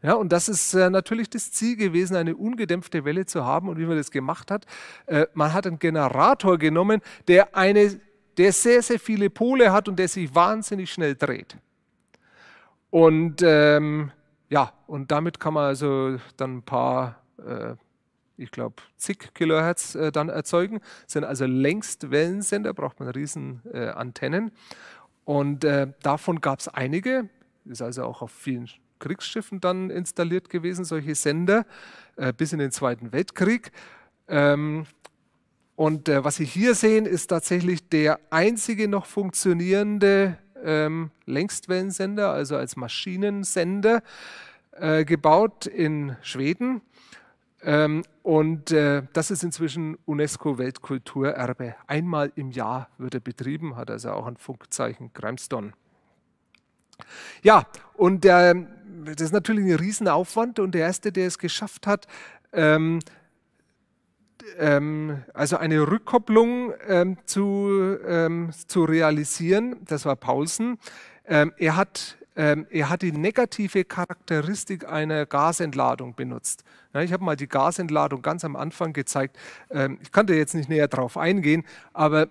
Ja, und das ist äh, natürlich das Ziel gewesen, eine ungedämpfte Welle zu haben. Und wie man das gemacht hat, äh, man hat einen Generator genommen, der eine der sehr, sehr viele Pole hat und der sich wahnsinnig schnell dreht. Und ähm, ja, und damit kann man also dann ein paar, äh, ich glaube, zig Kilohertz äh, dann erzeugen. Das sind also längst Wellensender, braucht man riesen äh, Antennen. Und äh, davon gab es einige, ist also auch auf vielen Kriegsschiffen dann installiert gewesen, solche Sender, äh, bis in den Zweiten Weltkrieg. Ähm, und äh, was Sie hier sehen, ist tatsächlich der einzige noch funktionierende ähm, Längstwellensender, also als Maschinensender, äh, gebaut in Schweden. Ähm, und äh, das ist inzwischen UNESCO-Weltkulturerbe. Einmal im Jahr wird er betrieben, hat also auch ein Funkzeichen Grimstone. Ja, und ähm, das ist natürlich ein Riesenaufwand und der Erste, der es geschafft hat, ähm, ähm, also eine Rückkopplung ähm, zu, ähm, zu realisieren. Das war Paulsen. Ähm, er, hat, ähm, er hat die negative Charakteristik einer Gasentladung benutzt. Ja, ich habe mal die Gasentladung ganz am Anfang gezeigt. ich kann da jetzt nicht näher drauf eingehen, aber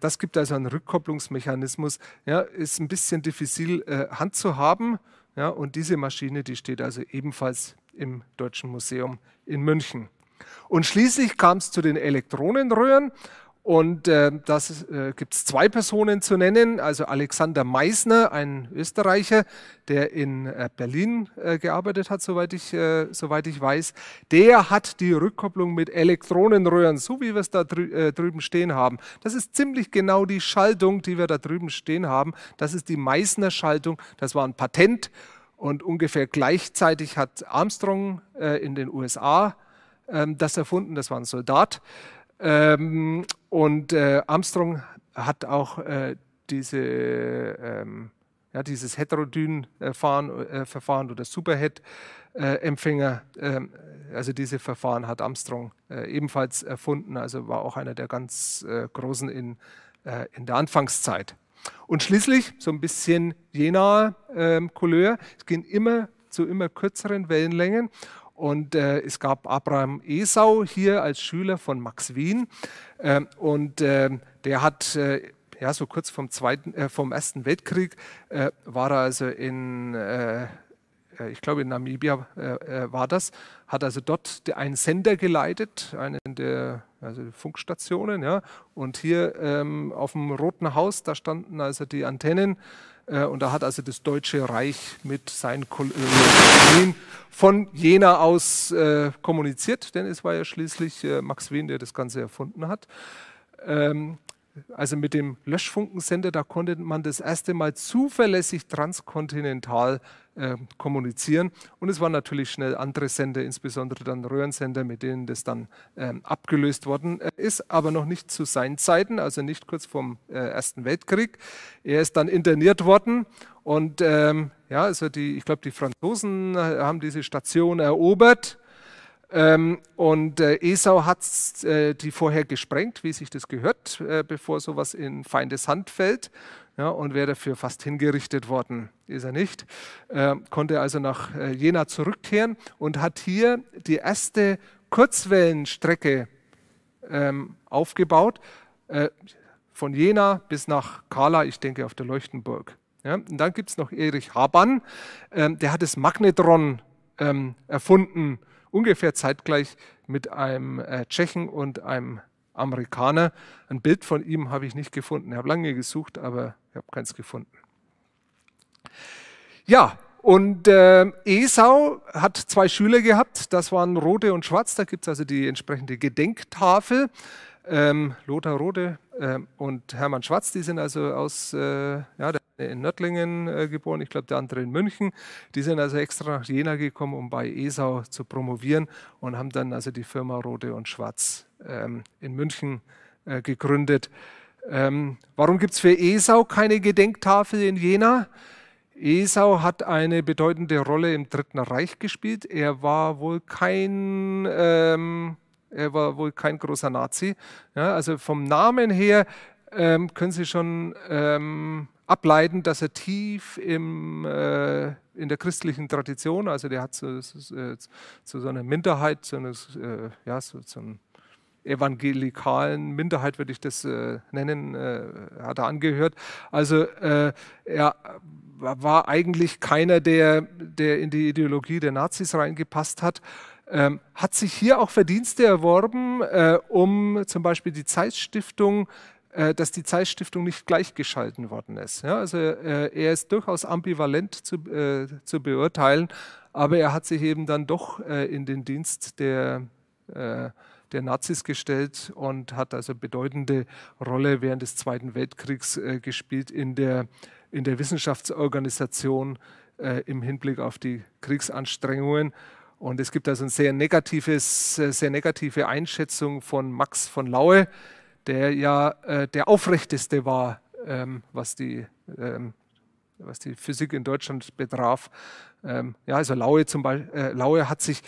das gibt also einen Rückkopplungsmechanismus. Ja, ist ein bisschen diffizil äh, Hand zu haben. Ja, und diese Maschine, die steht also ebenfalls im Deutschen Museum in München. Und schließlich kam es zu den Elektronenröhren. Und äh, das äh, gibt es zwei Personen zu nennen, also Alexander Meissner, ein Österreicher, der in äh, Berlin äh, gearbeitet hat, soweit ich, äh, soweit ich weiß. Der hat die Rückkopplung mit Elektronenröhren, so wie wir es da drü äh, drüben stehen haben. Das ist ziemlich genau die Schaltung, die wir da drüben stehen haben. Das ist die Meissner Schaltung, das war ein Patent. Und ungefähr gleichzeitig hat Armstrong äh, in den USA ähm, das erfunden. Das war ein Soldat. Ähm, und äh, Armstrong hat auch äh, diese, ähm, ja, dieses Heterodyn-Verfahren äh, oder Superhead-Empfänger, also diese Verfahren hat Armstrong ebenfalls erfunden. Also war auch einer der ganz großen in, in der Anfangszeit. Und schließlich so ein bisschen Jena-Couleur. es gehen immer zu immer kürzeren Wellenlängen. Und äh, es gab Abraham Esau hier als Schüler von Max Wien. Ähm, und äh, der hat, äh, ja, so kurz vom, zweiten, äh, vom Ersten Weltkrieg, äh, war er also in, äh, ich glaube in Namibia war das, hat also dort einen Sender geleitet, einen der also Funkstationen. Ja. Und hier ähm, auf dem Roten Haus, da standen also die Antennen äh, und da hat also das Deutsche Reich mit seinen äh, Kolonien von Jena aus äh, kommuniziert, denn es war ja schließlich Max Wien, der das Ganze erfunden hat. Ähm, also mit dem Löschfunkensender, da konnte man das erste Mal zuverlässig transkontinental äh, kommunizieren. Und es waren natürlich schnell andere Sender, insbesondere dann Röhrensender, mit denen das dann ähm, abgelöst worden äh, ist, aber noch nicht zu seinen Zeiten, also nicht kurz vorm äh, Ersten Weltkrieg. Er ist dann interniert worden und ähm, ja, also die, ich glaube, die Franzosen äh, haben diese Station erobert ähm, und äh, Esau hat äh, die vorher gesprengt, wie sich das gehört, äh, bevor sowas in feindes Hand fällt. Ja, und wäre dafür fast hingerichtet worden, ist er nicht. Ähm, konnte also nach äh, Jena zurückkehren und hat hier die erste Kurzwellenstrecke ähm, aufgebaut, äh, von Jena bis nach Kala, ich denke auf der Leuchtenburg. Ja, und dann gibt es noch Erich Haban, ähm, der hat das Magnetron ähm, erfunden ungefähr zeitgleich mit einem äh, Tschechen und einem Amerikaner. Ein Bild von ihm habe ich nicht gefunden. Ich habe lange gesucht, aber ich habe keins gefunden. Ja, und äh, Esau hat zwei Schüler gehabt, das waren Rote und Schwarz, da gibt es also die entsprechende Gedenktafel. Ähm, Lothar Rode ähm, und Hermann Schwarz, die sind also aus, äh, ja, der in Nördlingen äh, geboren, ich glaube der andere in München. Die sind also extra nach Jena gekommen, um bei ESAU zu promovieren und haben dann also die Firma Rode und Schwarz ähm, in München äh, gegründet. Ähm, warum gibt es für ESAU keine Gedenktafel in Jena? Esau hat eine bedeutende Rolle im Dritten Reich gespielt. Er war wohl kein ähm, er war wohl kein großer Nazi. Ja, also vom Namen her ähm, können Sie schon ähm, ableiten, dass er tief im, äh, in der christlichen Tradition, also der hat zu, zu, äh, zu so einer Minderheit, zu einer, äh, ja, so, zu einem evangelikalen Minderheit, würde ich das äh, nennen, äh, hat er angehört. Also äh, er war eigentlich keiner, der, der in die Ideologie der Nazis reingepasst hat ähm, hat sich hier auch Verdienste erworben, äh, um zum Beispiel die Zeitstiftung äh, dass die Zeitstiftung nicht gleichgeschalten worden ist. Ja, also äh, er ist durchaus ambivalent zu, äh, zu, beurteilen, aber er hat sich eben dann doch äh, in den Dienst der, äh, der Nazis gestellt und hat also bedeutende Rolle während des Zweiten Weltkriegs äh, gespielt in der, in der Wissenschaftsorganisation im Hinblick auf die Kriegsanstrengungen. Und es gibt also eine sehr, negatives, äh, sehr negative Einschätzung von Max von Laue, der ja äh, der aufrechteste war, ähm, was, die, ähm, was die Physik in Deutschland betraf. Ähm, ja, also Laue, zum äh, Laue hat sich,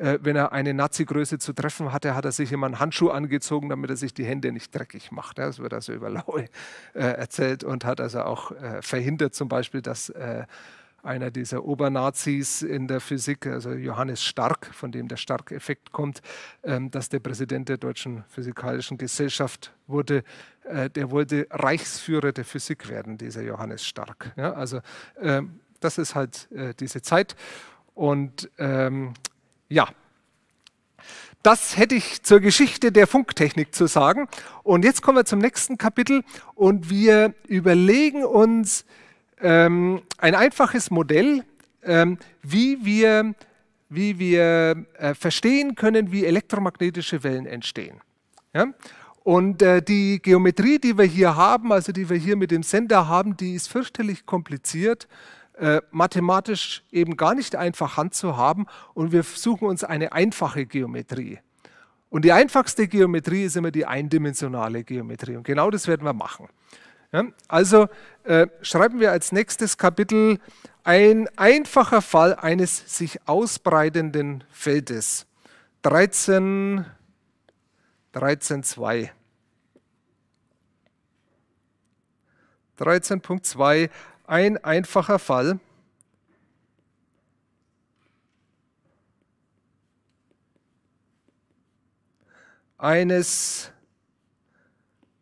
äh, wenn er eine Nazi-Größe zu treffen hatte, hat er sich immer einen Handschuh angezogen, damit er sich die Hände nicht dreckig macht. Ja, das wird also über Laue äh, erzählt und hat also auch äh, verhindert zum Beispiel, dass einer dieser Obernazis in der Physik, also Johannes Stark, von dem der Stark-Effekt kommt, ähm, dass der Präsident der Deutschen Physikalischen Gesellschaft wurde, äh, der wollte Reichsführer der Physik werden, dieser Johannes Stark. Ja, also ähm, das ist halt äh, diese Zeit. Und ähm, ja, das hätte ich zur Geschichte der Funktechnik zu sagen. Und jetzt kommen wir zum nächsten Kapitel und wir überlegen uns, ähm, ein einfaches Modell, ähm, wie wir, wie wir äh, verstehen können, wie elektromagnetische Wellen entstehen. Ja? Und äh, die Geometrie, die wir hier haben, also die wir hier mit dem Sender haben, die ist fürchterlich kompliziert, äh, mathematisch eben gar nicht einfach handzuhaben. Und wir suchen uns eine einfache Geometrie. Und die einfachste Geometrie ist immer die eindimensionale Geometrie. Und genau das werden wir machen. Ja, also äh, schreiben wir als nächstes Kapitel ein einfacher Fall eines sich ausbreitenden Feldes. 13, 13.2. 13.2, ein einfacher Fall. eines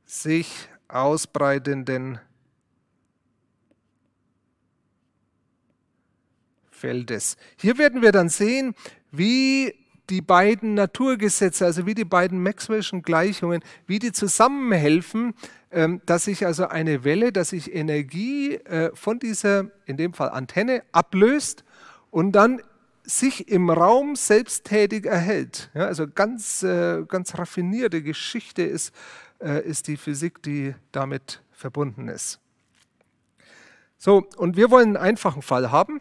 sich ausbreitenden Feldes. Hier werden wir dann sehen, wie die beiden Naturgesetze, also wie die beiden Maxwell'schen Gleichungen, wie die zusammenhelfen, ähm, dass sich also eine Welle, dass sich Energie äh, von dieser, in dem Fall Antenne, ablöst und dann sich im Raum selbsttätig erhält. also ganz, äh, ganz raffinierte Geschichte ist äh, ist die Physik, die damit verbunden ist. So, und wir wollen einen einfachen Fall haben.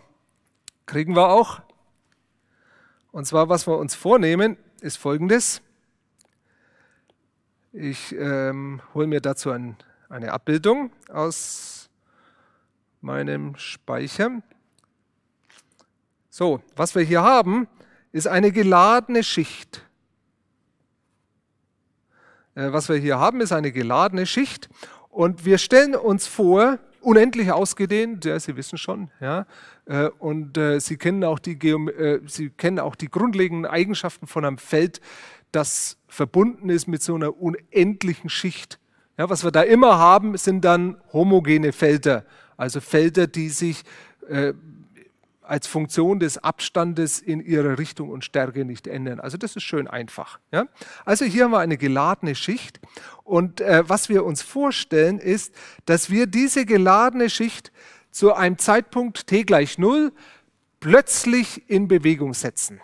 Kriegen wir auch. Und zwar, was wir uns vornehmen, ist folgendes. Ich ähm, hole mir dazu ein, eine Abbildung aus meinem Speicher. So, was wir hier haben, ist eine geladene Schicht. Äh, was wir hier haben, ist eine geladene Schicht. Und wir stellen uns vor, unendlich ausgedehnt, ja, Sie wissen schon, ja, äh, und äh, Sie, kennen auch die Geom äh, Sie kennen auch die grundlegenden Eigenschaften von einem Feld, das verbunden ist mit so einer unendlichen Schicht. Ja, was wir da immer haben, sind dann homogene Felder, also Felder, die sich äh, als Funktion des Abstandes in ihrer Richtung und Stärke nicht ändern. Also das ist schön einfach. Ja? Also hier haben wir eine geladene Schicht und äh, was wir uns vorstellen ist, dass wir diese geladene Schicht zu einem Zeitpunkt t gleich 0 plötzlich in Bewegung setzen.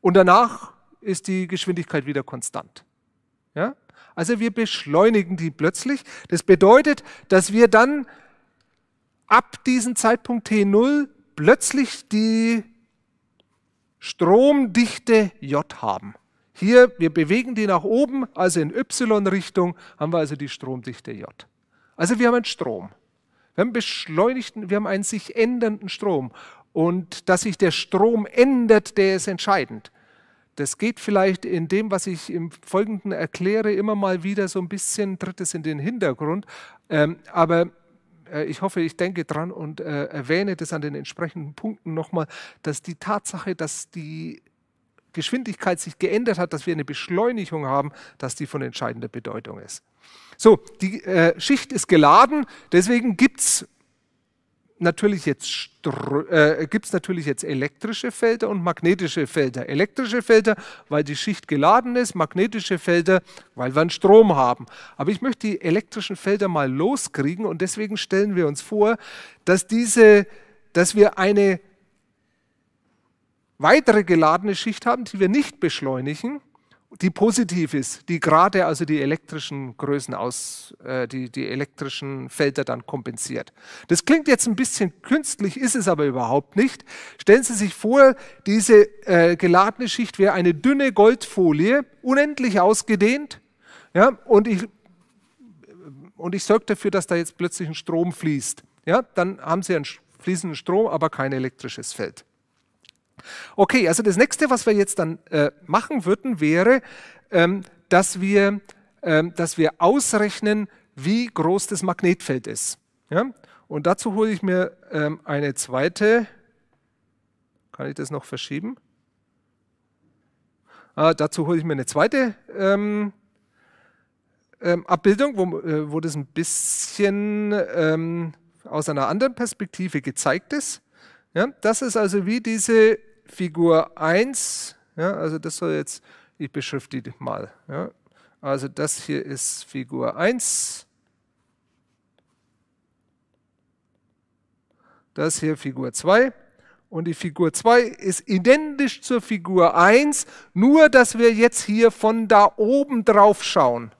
Und danach ist die Geschwindigkeit wieder konstant. Ja? Also wir beschleunigen die plötzlich. Das bedeutet, dass wir dann ab diesem Zeitpunkt t0 plötzlich die Stromdichte J haben. Hier, wir bewegen die nach oben, also in Y-Richtung haben wir also die Stromdichte J. Also wir haben einen Strom. Wir haben beschleunigten, wir haben einen sich ändernden Strom. Und dass sich der Strom ändert, der ist entscheidend. Das geht vielleicht in dem, was ich im Folgenden erkläre, immer mal wieder so ein bisschen, tritt es in den Hintergrund. Ähm, aber äh, ich hoffe, ich denke dran und äh, erwähne das an den entsprechenden Punkten nochmal, dass die Tatsache, dass die Geschwindigkeit sich geändert hat, dass wir eine Beschleunigung haben, dass die von entscheidender Bedeutung ist. So, die äh, Schicht ist geladen, deswegen gibt es natürlich jetzt äh, gibt es natürlich jetzt elektrische Felder und magnetische Felder. Elektrische Felder, weil die Schicht geladen ist, magnetische Felder, weil wir einen Strom haben. Aber ich möchte die elektrischen Felder mal loskriegen und deswegen stellen wir uns vor, dass diese, dass wir eine weitere geladene Schicht haben, die wir nicht beschleunigen die positiv ist, die gerade also die elektrischen Größen aus, äh, die, die elektrischen Felder dann kompensiert. Das klingt jetzt ein bisschen künstlich, ist es aber überhaupt nicht. Stellen Sie sich vor, diese äh, geladene Schicht wäre eine dünne Goldfolie, unendlich ausgedehnt. Ja, und ich, und ich sorge dafür, dass da jetzt plötzlich ein Strom fließt. Ja, dann haben Sie einen fließenden Strom, aber kein elektrisches Feld. Okay, also das nächste, was wir jetzt dann äh, machen würden, wäre, ähm, dass, wir, ähm, dass wir ausrechnen, wie groß das Magnetfeld ist. Ja? Und dazu hole ich mir ähm, eine zweite, kann ich das noch verschieben? Ah, dazu hole ich mir eine zweite ähm, ähm, Abbildung, wo, äh, wo, das ein bisschen ähm, aus einer anderen Perspektive gezeigt ist. Ja, das ist also wie diese Figur 1, ja, also das soll jetzt, ich die mal. Ja. Also das hier ist Figur 1. Das hier Figur 2. Und die Figur 2 ist identisch zur Figur 1, nur dass wir jetzt hier von da oben drauf schauen.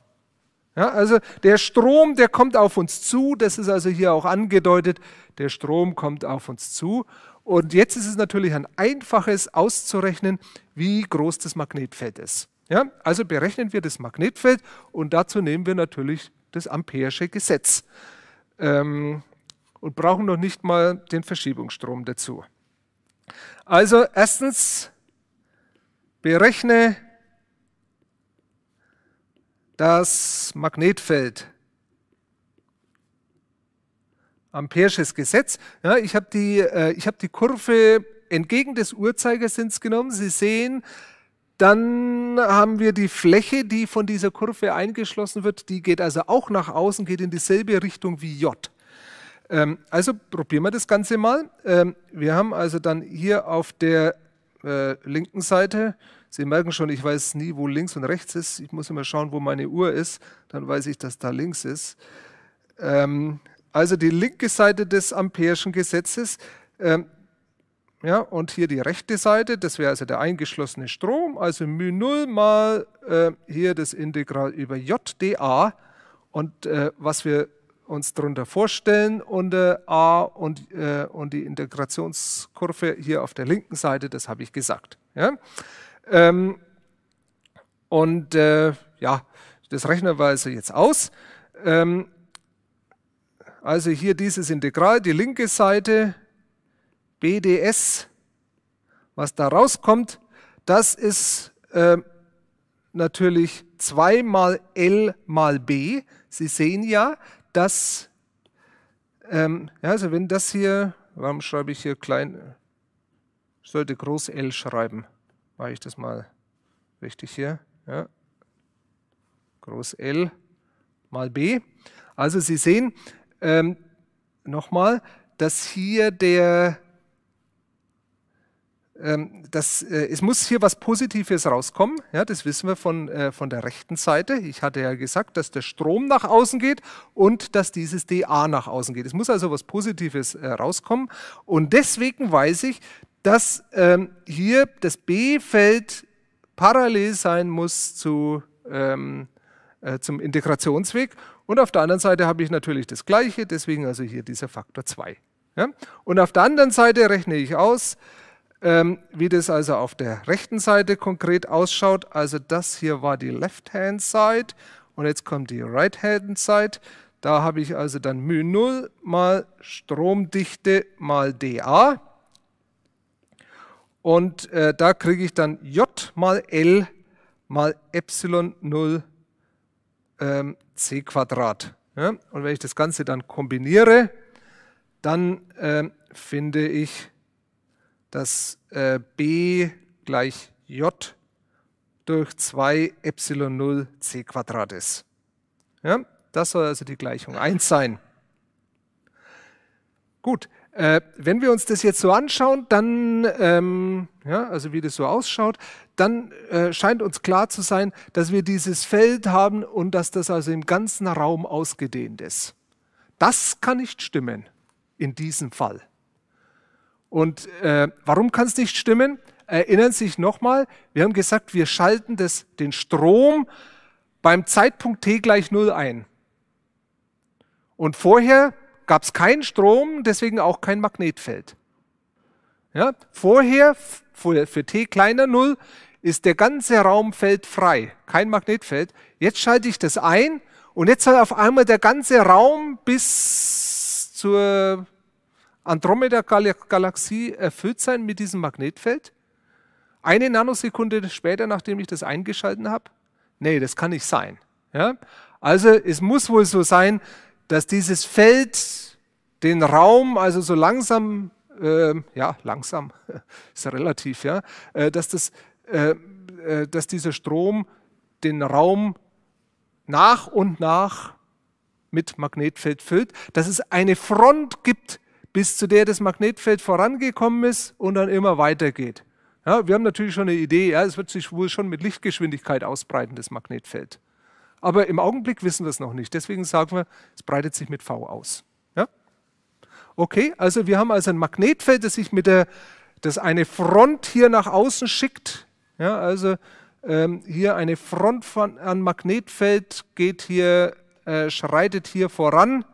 Ja, also der Strom, der kommt auf uns zu, das ist also hier auch angedeutet, der Strom kommt auf uns zu und jetzt ist es natürlich ein einfaches auszurechnen, wie groß das Magnetfeld ist. Ja? Also berechnen wir das Magnetfeld und dazu nehmen wir natürlich das Ampere'sche Gesetz ähm, und brauchen noch nicht mal den Verschiebungsstrom dazu. Also erstens berechne das Magnetfeld. Amperesches Gesetz. Ja, ich habe die, äh, hab die Kurve entgegen des Uhrzeigersinns genommen. Sie sehen, dann haben wir die Fläche, die von dieser Kurve eingeschlossen wird. Die geht also auch nach außen, geht in dieselbe Richtung wie J. Ähm, also probieren wir das Ganze mal. Ähm, wir haben also dann hier auf der äh, linken Seite, Sie merken schon, ich weiß nie, wo links und rechts ist. Ich muss immer schauen, wo meine Uhr ist. Dann weiß ich, dass da links ist. Ähm, also die linke Seite des Ampere'schen Gesetzes. Ähm, ja, und hier die rechte Seite, das wäre also der eingeschlossene Strom, also μ0 mal äh, hier das Integral über j dA und äh, was wir uns darunter vorstellen unter a und, äh, und die Integrationskurve hier auf der linken Seite, das habe ich gesagt. Ja? Ähm, und äh, ja, das rechnen wir also jetzt aus. Ähm, also hier dieses Integral, die linke Seite, BDS, was da rauskommt, das ist äh, natürlich 2 mal L mal B. Sie sehen ja, dass, ähm, also wenn das hier, warum schreibe ich hier klein, ich sollte groß L schreiben. Mache ich das mal richtig hier. Ja. Groß L mal B. Also Sie sehen, ähm, nochmal, dass hier der, ähm, das, äh, es muss hier was Positives rauskommen. Ja, das wissen wir von, äh, von der rechten Seite. Ich hatte ja gesagt, dass der Strom nach außen geht und dass dieses dA nach außen geht. Es muss also was Positives äh, rauskommen. Und deswegen weiß ich, dass ähm, hier das B-Feld parallel sein muss zu, ähm, äh, zum Integrationsweg. Und auf der anderen Seite habe ich natürlich das Gleiche, deswegen also hier dieser Faktor 2. Ja? Und auf der anderen Seite rechne ich aus, ähm, wie das also auf der rechten Seite konkret ausschaut. Also das hier war die Left-Hand Side und jetzt kommt die Right-Hand Side. Da habe ich also dann μ 0 mal Stromdichte mal dA. Und äh, da kriege ich dann J mal L mal Epsilon 0 ähm, c Quadrat. Ja? Und wenn ich das Ganze dann kombiniere, dann äh, finde ich, dass äh, b gleich j durch 2 Epsilon 0 c Quadrat ist. Ja? Das soll also die Gleichung 1 sein. Gut, äh, wenn wir uns das jetzt so anschauen, dann, ähm, ja, also wie das so ausschaut, dann äh, scheint uns klar zu sein, dass wir dieses Feld haben und dass das also im ganzen Raum ausgedehnt ist. Das kann nicht stimmen in diesem Fall. Und äh, warum kann es nicht stimmen? Erinnern Sie sich nochmal, wir haben gesagt, wir schalten das, den Strom beim Zeitpunkt t gleich 0 ein. Und vorher gab es keinen Strom, deswegen auch kein Magnetfeld. Ja, vorher, für t kleiner 0, ist der ganze Raumfeld frei, kein Magnetfeld. Jetzt schalte ich das ein und jetzt soll auf einmal der ganze Raum bis zur Andromeda-Galaxie erfüllt sein mit diesem Magnetfeld. Eine Nanosekunde später, nachdem ich das eingeschalten habe? Nee, das kann nicht sein. Ja? Also es muss wohl so sein, dass dieses Feld den Raum also so langsam, äh, ja, langsam [laughs] ist relativ, ja, äh, dass, das, äh, äh, dass dieser Strom den Raum nach und nach mit Magnetfeld füllt, dass es eine Front gibt, bis zu der das Magnetfeld vorangekommen ist und dann immer weitergeht. Ja, wir haben natürlich schon eine Idee, ja, es wird sich wohl schon mit Lichtgeschwindigkeit ausbreiten, das Magnetfeld. Aber im Augenblick wissen wir es noch nicht. Deswegen sagen wir, es breitet sich mit V aus. Ja? Okay, also wir haben also ein Magnetfeld, das sich mit der, das eine Front hier nach außen schickt. Ja, also ähm, hier eine Front von, an Magnetfeld geht hier, äh, schreitet hier voran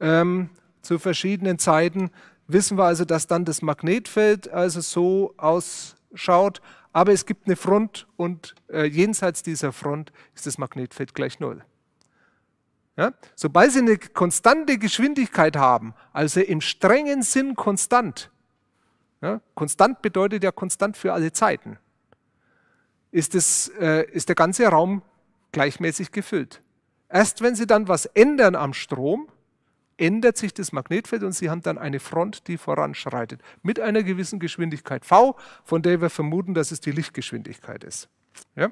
ähm, zu verschiedenen Zeiten. Wissen wir also, dass dann das Magnetfeld also so ausschaut, aber es gibt eine Front und äh, jenseits dieser Front ist das Magnetfeld gleich Null. Ja? Sobald Sie eine konstante Geschwindigkeit haben, also im strengen Sinn konstant, ja? konstant bedeutet ja konstant für alle Zeiten, ist, das, äh, ist der ganze Raum gleichmäßig gefüllt. Erst wenn Sie dann was ändern am Strom, ändert sich das Magnetfeld und Sie haben dann eine Front, die voranschreitet mit einer gewissen Geschwindigkeit v, von der wir vermuten, dass es die Lichtgeschwindigkeit ist. Ja?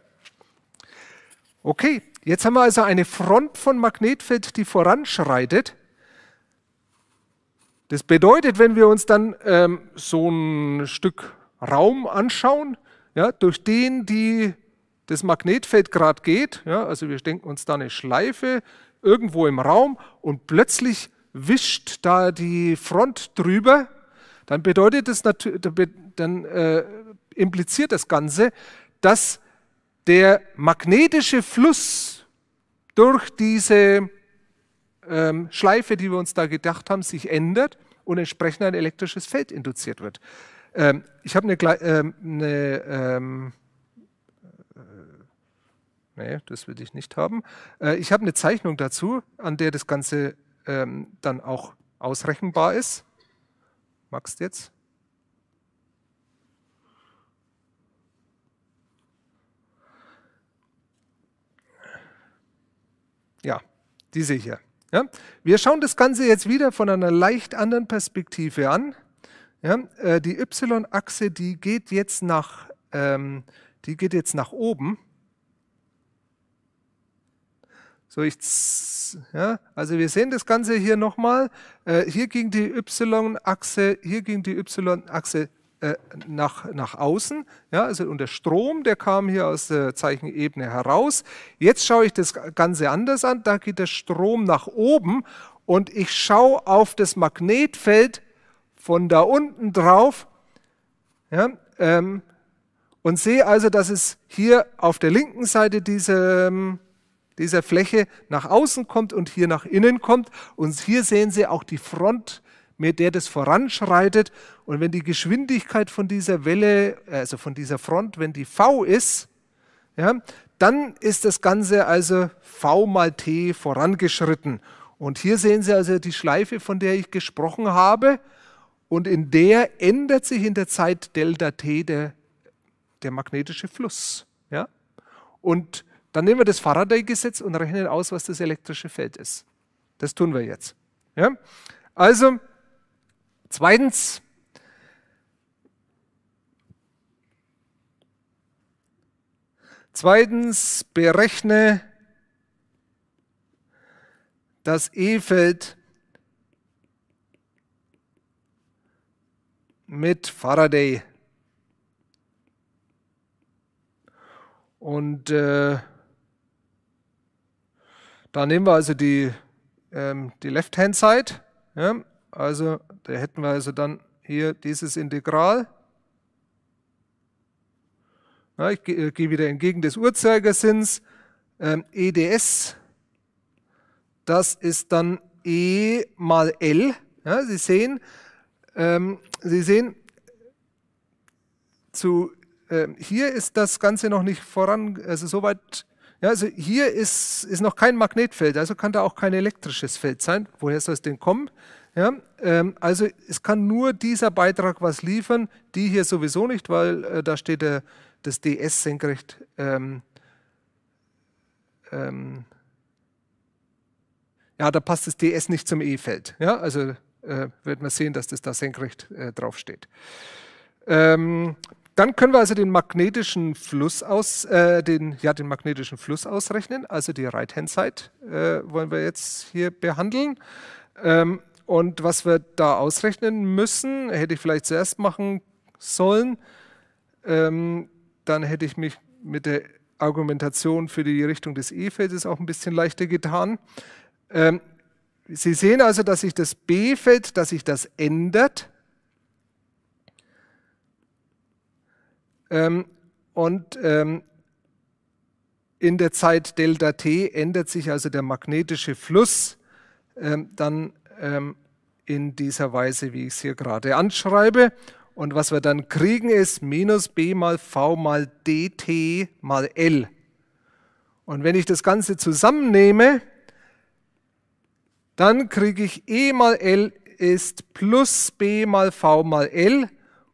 Okay, jetzt haben wir also eine Front von Magnetfeld, die voranschreitet. Das bedeutet, wenn wir uns dann ähm, so ein Stück Raum anschauen, ja, durch den die, das Magnetfeld gerade geht, ja, also wir denken uns da eine Schleife irgendwo im Raum und plötzlich wischt da die Front drüber, dann bedeutet es natürlich, dann äh, impliziert das Ganze, dass der magnetische Fluss durch diese ähm, Schleife, die wir uns da gedacht haben, sich ändert und entsprechend ein elektrisches Feld induziert wird. Ähm, ich habe eine, ähm, eine ähm, äh, nee, das will ich nicht haben. Äh, ich habe eine Zeichnung dazu, an der das Ganze ähm, dann auch ausrechenbar ist. Magst jetzt? Ja, diese hier. Ja? Wir schauen das Ganze jetzt wieder von einer leicht anderen Perspektive an. Ja? Äh, die Y-Achse, die geht jetzt nach, ähm, die geht jetzt nach oben. So ich, ja, also wir sehen das Ganze hier nochmal. Äh, hier ging die Y-Achse, hier ging die Y-Achse äh, nach, nach außen. Ja, also und der Strom, der kam hier aus der Zeichenebene heraus. Jetzt schaue ich das Ganze anders an. Da geht der Strom nach oben und ich schaue auf das Magnetfeld von da unten drauf. Ja, ähm, und sehe also, dass es hier auf der linken Seite diese ähm, dieser Fläche nach außen kommt und hier nach innen kommt. Und hier sehen Sie auch die Front, mit der das voranschreitet. Und wenn die Geschwindigkeit von dieser Welle, also von dieser Front, wenn die V ist, ja, dann ist das Ganze also V mal T vorangeschritten. Und hier sehen Sie also die Schleife, von der ich gesprochen habe. Und in der ändert sich in der Zeit Delta T der, der magnetische Fluss. Ja? Und dann nehmen wir das Faraday-Gesetz und rechnen aus, was das elektrische Feld ist. Das tun wir jetzt. Ja? Also, zweitens, zweitens berechne das E-Feld mit Faraday. Und äh, da nehmen wir also die, ähm, die Left-Hand-Side. Ja? Also da hätten wir also dann hier dieses Integral. Ja, ich äh, gehe wieder entgegen des Uhrzeigersinns. Ähm, EDS, das ist dann E mal L. Ja, Sie sehen, ähm, Sie sehen, zu, ähm, hier ist das Ganze noch nicht voran, also soweit ja, also hier ist, ist noch kein Magnetfeld, also kann da auch kein elektrisches Feld sein. Woher soll es denn kommen? Ja, ähm, also es kann nur dieser Beitrag was liefern, die hier sowieso nicht, weil äh, da steht der, das DS senkrecht ähm, ähm, ja, da passt das DS nicht zum E-Feld. Ja, also äh, wird man sehen, dass das da senkrecht äh, draufsteht. Ähm, dann können wir also den magnetischen Fluss aus, äh, den, ja, den magnetischen Fluss ausrechnen, also die Right-Hand-Side äh, wollen wir jetzt hier behandeln. Ähm, und was wir da ausrechnen müssen, hätte ich vielleicht zuerst machen sollen. Ähm, dann hätte ich mich mit der Argumentation für die Richtung des E-Feldes auch ein bisschen leichter getan. Ähm, Sie sehen also, dass sich das B-Feld, dass sich das ändert Ähm, und ähm, in der Zeit Delta T ändert sich also der magnetische Fluss ähm, dann ähm, in dieser Weise, wie ich es hier gerade anschreibe. Und was wir dann kriegen, ist minus B mal V mal DT mal L. Und wenn ich das Ganze zusammennehme, dann kriege ich E mal L ist plus B mal V mal L.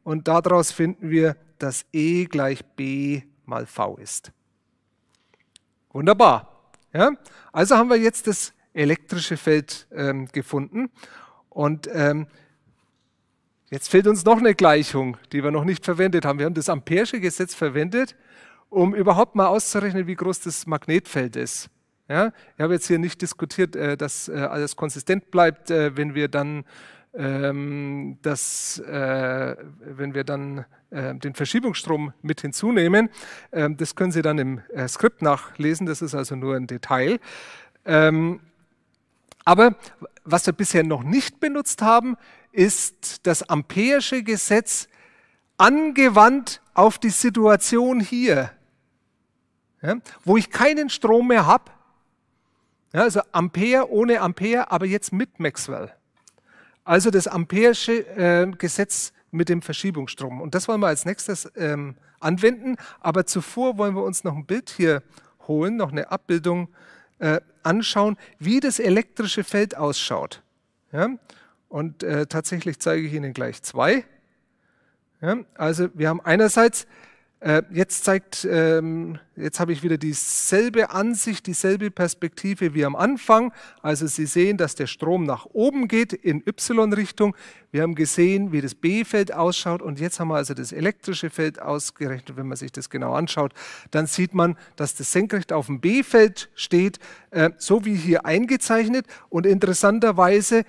Und daraus finden wir dass E gleich B mal V ist. Wunderbar. Ja? Also haben wir jetzt das elektrische Feld ähm, gefunden. Und ähm, jetzt fehlt uns noch eine Gleichung, die wir noch nicht verwendet haben. Wir haben das Ampere'sche Gesetz verwendet, um überhaupt mal auszurechnen, wie groß das Magnetfeld ist. Ja? Ich habe jetzt hier nicht diskutiert, äh, dass äh, alles konsistent bleibt, äh, wenn wir dann ähm, dass äh, wenn wir dann äh, den Verschiebungsstrom mit hinzunehmen, äh, das können Sie dann im äh, Skript nachlesen, das ist also nur ein Detail. Ähm, aber was wir bisher noch nicht benutzt haben, ist das Ampereische Gesetz angewandt auf die Situation hier, ja, wo ich keinen Strom mehr habe. Ja, also Ampere ohne Ampere, aber jetzt mit Maxwell. Also das Ampere'sche äh, Gesetz mit dem Verschiebungsstrom. Und das wollen wir als nächstes ähm, anwenden. Aber zuvor wollen wir uns noch ein Bild hier holen, noch eine Abbildung äh, anschauen, wie das elektrische Feld ausschaut. Ja? Und äh, tatsächlich zeige ich Ihnen gleich zwei. Ja? Also wir haben einerseits äh, jetzt zeigt, ähm, jetzt habe ich wieder dieselbe Ansicht, dieselbe Perspektive wie am Anfang. Also Sie sehen, dass der Strom nach oben geht in Y-Richtung. Wir haben gesehen, wie das B-Feld ausschaut und jetzt haben wir also das elektrische Feld ausgerechnet. Wenn man sich das genau anschaut, dann sieht man, dass das senkrecht auf dem B-Feld steht, äh, so wie hier eingezeichnet. Und interessanterweise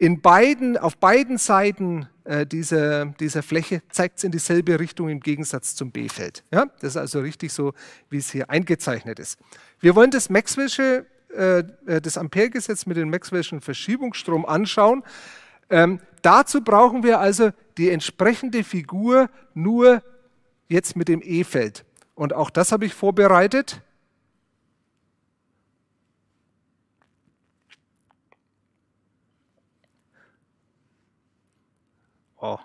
in beiden, auf beiden Seiten äh, dieser, dieser Fläche zeigt es in dieselbe Richtung im Gegensatz zum B-Feld. Ja? Das ist also richtig so, wie es hier eingezeichnet ist. Wir wollen das Maxwell'sche, äh, äh, das Amperegesetz mit dem Maxwell'schen Verschiebungsstrom anschauen. Ähm, dazu brauchen wir also die entsprechende Figur nur jetzt mit dem E-Feld. Und auch das habe ich vorbereitet. Oh.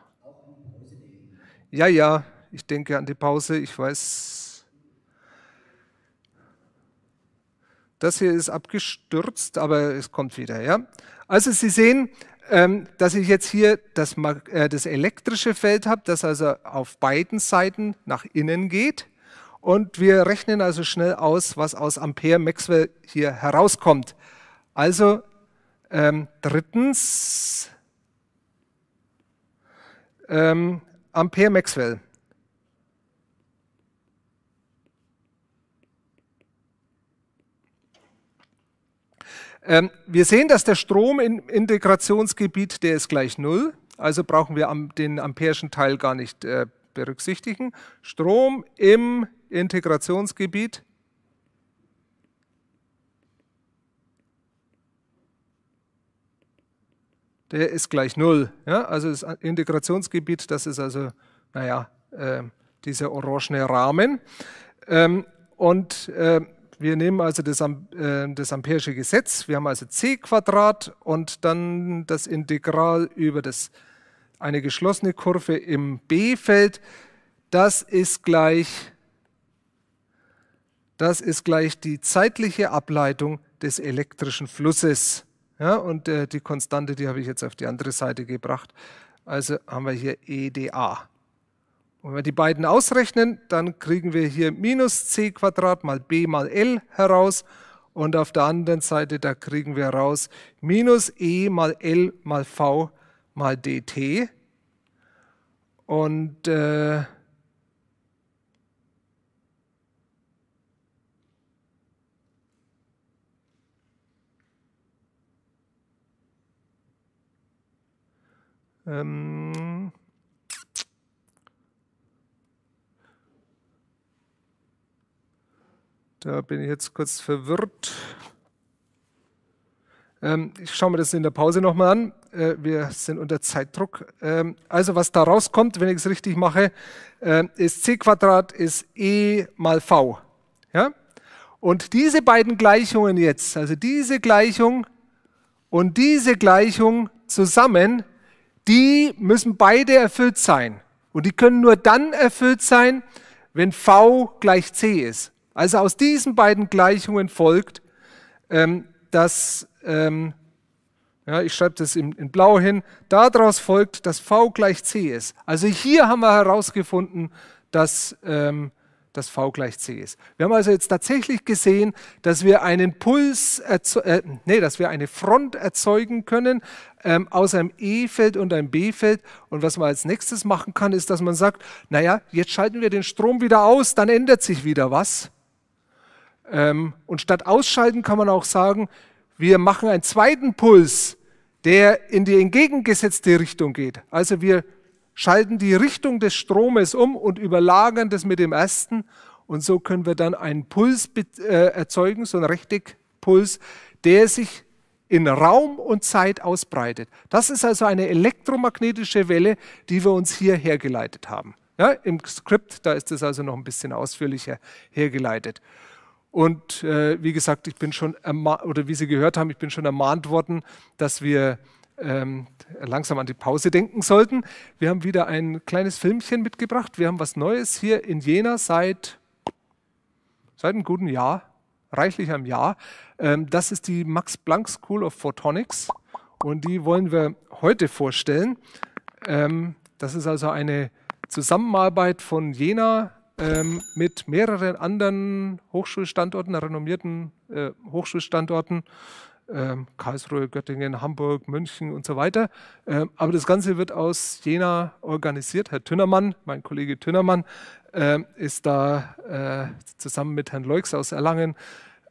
Ja, ja, ich denke an die Pause, ich weiß. Das hier ist abgestürzt, aber es kommt wieder. Ja? Also Sie sehen, ähm, dass ich jetzt hier das, äh, das elektrische Feld habe, das also auf beiden Seiten nach innen geht. Und wir rechnen also schnell aus, was aus Ampere Maxwell hier herauskommt. Also ähm, drittens, ähm, Ampere Maxwell. Ähm, wir sehen, dass der Strom im Integrationsgebiet, der ist gleich Null, also brauchen wir am, den amperischen Teil gar nicht äh, berücksichtigen. Strom im Integrationsgebiet ist der ist gleich null. Ja? Also das Integrationsgebiet, das ist also, naja, äh, dieser orangene Rahmen. Ähm, und äh, wir nehmen also das, äh, das Ampere'sche Gesetz, wir haben also c Quadrat und dann das Integral über das, eine geschlossene Kurve im B-Feld, das ist gleich das ist gleich die zeitliche Ableitung des elektrischen Flusses. Ja, und äh, die Konstante, die habe ich jetzt auf die andere Seite gebracht. Also haben wir hier EDA. Und wenn wir die beiden ausrechnen, dann kriegen wir hier minus c Quadrat mal b mal l heraus. Und auf der anderen Seite, da kriegen wir raus minus e mal l mal v mal dt. Und äh, Ähm da bin ich jetzt kurz verwirrt. Ähm, ich schaue mir das in der Pause nochmal an. Äh, wir sind unter Zeitdruck. Ähm, also was da rauskommt, wenn ich es richtig mache, äh, ist c Quadrat ist e mal v. Ja? Und diese beiden Gleichungen jetzt, also diese Gleichung und diese Gleichung zusammen, die müssen beide erfüllt sein. Und die können nur dann erfüllt sein, wenn V gleich C ist. Also aus diesen beiden Gleichungen folgt, ähm, dass, ähm, ja, ich schreibe das in, in blau hin, daraus folgt, dass V gleich C ist. Also hier haben wir herausgefunden, dass ähm, dass V gleich C ist. Wir haben also jetzt tatsächlich gesehen, dass wir einen Puls, äh, nee, dass wir eine Front erzeugen können ähm, aus einem E-Feld und einem B-Feld. Und was man als nächstes machen kann, ist, dass man sagt, naja, jetzt schalten wir den Strom wieder aus, dann ändert sich wieder was. Ähm, und statt ausschalten kann man auch sagen, wir machen einen zweiten Puls, der in die entgegengesetzte Richtung geht. Also wir schalten die Richtung des Stromes um und überlagern das mit dem ersten. Und so können wir dann einen Puls äh, erzeugen, so einen Rechteckpuls, der sich in Raum und Zeit ausbreitet. Das ist also eine elektromagnetische Welle, die wir uns hier hergeleitet haben. Ja, Im Skript, da ist es also noch ein bisschen ausführlicher hergeleitet. Und äh, wie gesagt, ich bin schon, oder wie Sie gehört haben, ich bin schon ermahnt worden, dass wir ähm, langsam an die Pause denken sollten. Wir haben wieder ein kleines Filmchen mitgebracht. Wir haben was Neues hier in Jena seit, seit einem guten Jahr, reichlich einem Jahr. Ähm, das ist die Max Planck School of Photonics und die wollen wir heute vorstellen. Ähm, das ist also eine Zusammenarbeit von Jena ähm, mit mehreren anderen Hochschulstandorten, renommierten äh, Hochschulstandorten ähm, Karlsruhe, Göttingen, Hamburg, München und so weiter. Ähm, aber das Ganze wird aus Jena organisiert. Herr Tünnermann, mein Kollege Tünnermann, ähm, ist da äh, zusammen mit Herrn Leux aus Erlangen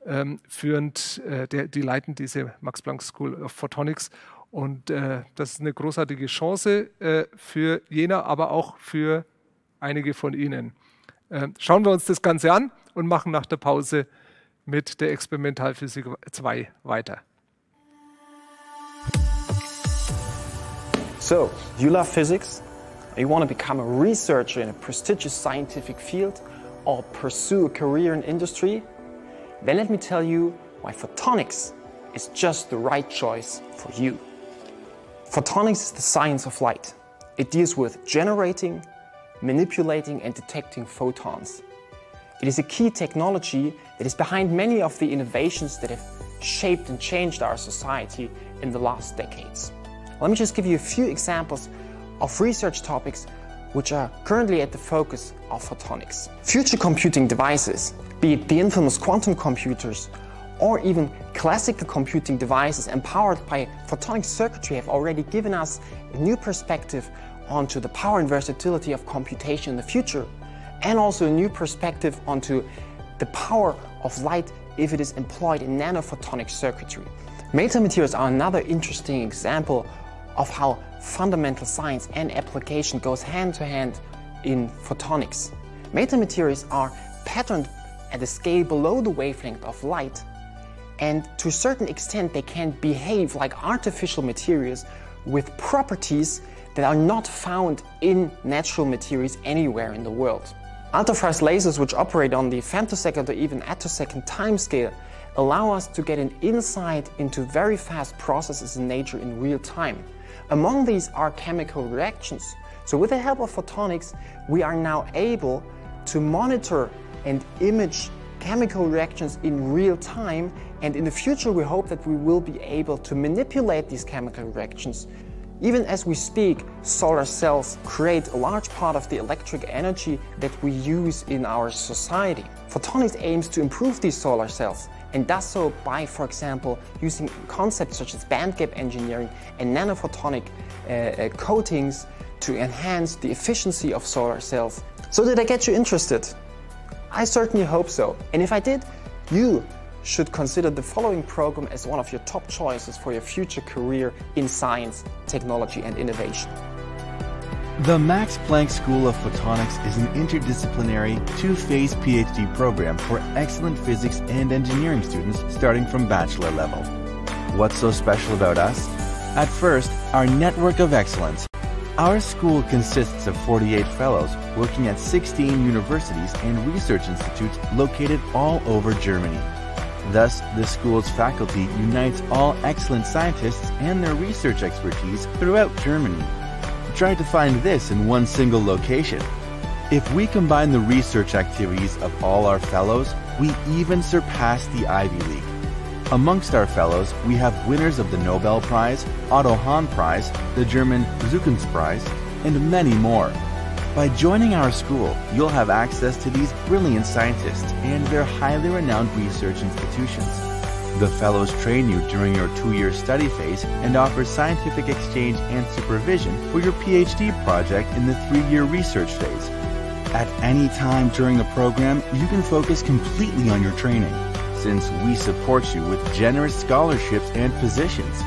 ähm, führend, äh, der, die leiten diese Max Planck School of Photonics. Und äh, das ist eine großartige Chance äh, für Jena, aber auch für einige von Ihnen. Ähm, schauen wir uns das Ganze an und machen nach der Pause mit der Experimentalphysik 2 weiter. So, you love physics? You want to become a researcher in a prestigious scientific field or pursue a career in industry? Then let me tell you why photonics is just the right choice for you. Photonics is the science of light. It deals with generating, manipulating and detecting photons. It is a key technology that is behind many of the innovations that have shaped and changed our society in the last decades. Let me just give you a few examples of research topics which are currently at the focus of photonics. Future computing devices, be it the infamous quantum computers or even classical computing devices empowered by photonic circuitry have already given us a new perspective onto the power and versatility of computation in the future and also a new perspective onto the power of light if it is employed in nanophotonic circuitry. Metamaterials are another interesting example of how fundamental science and application goes hand to hand in photonics. Metamaterials are patterned at a scale below the wavelength of light and to a certain extent they can behave like artificial materials with properties that are not found in natural materials anywhere in the world. Ultrafast lasers which operate on the femtosecond or even attosecond timescale allow us to get an insight into very fast processes in nature in real time. Among these are chemical reactions. So with the help of photonics, we are now able to monitor and image chemical reactions in real time and in the future we hope that we will be able to manipulate these chemical reactions even as we speak, solar cells create a large part of the electric energy that we use in our society. Photonics aims to improve these solar cells and does so by, for example, using concepts such as bandgap engineering and nanophotonic uh, uh, coatings to enhance the efficiency of solar cells. So did I get you interested? I certainly hope so. And if I did, you should consider the following program as one of your top choices for your future career in science, technology and innovation. The Max Planck School of Photonics is an interdisciplinary, two-phase PhD program for excellent physics and engineering students starting from bachelor level. What's so special about us? At first, our network of excellence. Our school consists of 48 fellows working at 16 universities and research institutes located all over Germany. Thus, the school's faculty unites all excellent scientists and their research expertise throughout Germany. Try to find this in one single location. If we combine the research activities of all our fellows, we even surpass the Ivy League. Amongst our fellows, we have winners of the Nobel Prize, Otto Hahn Prize, the German Zukunftspreis, and many more. By joining our school, you'll have access to these brilliant scientists and their highly renowned research institutions. The fellows train you during your two-year study phase and offer scientific exchange and supervision for your PhD project in the three-year research phase. At any time during the program, you can focus completely on your training, since we support you with generous scholarships and positions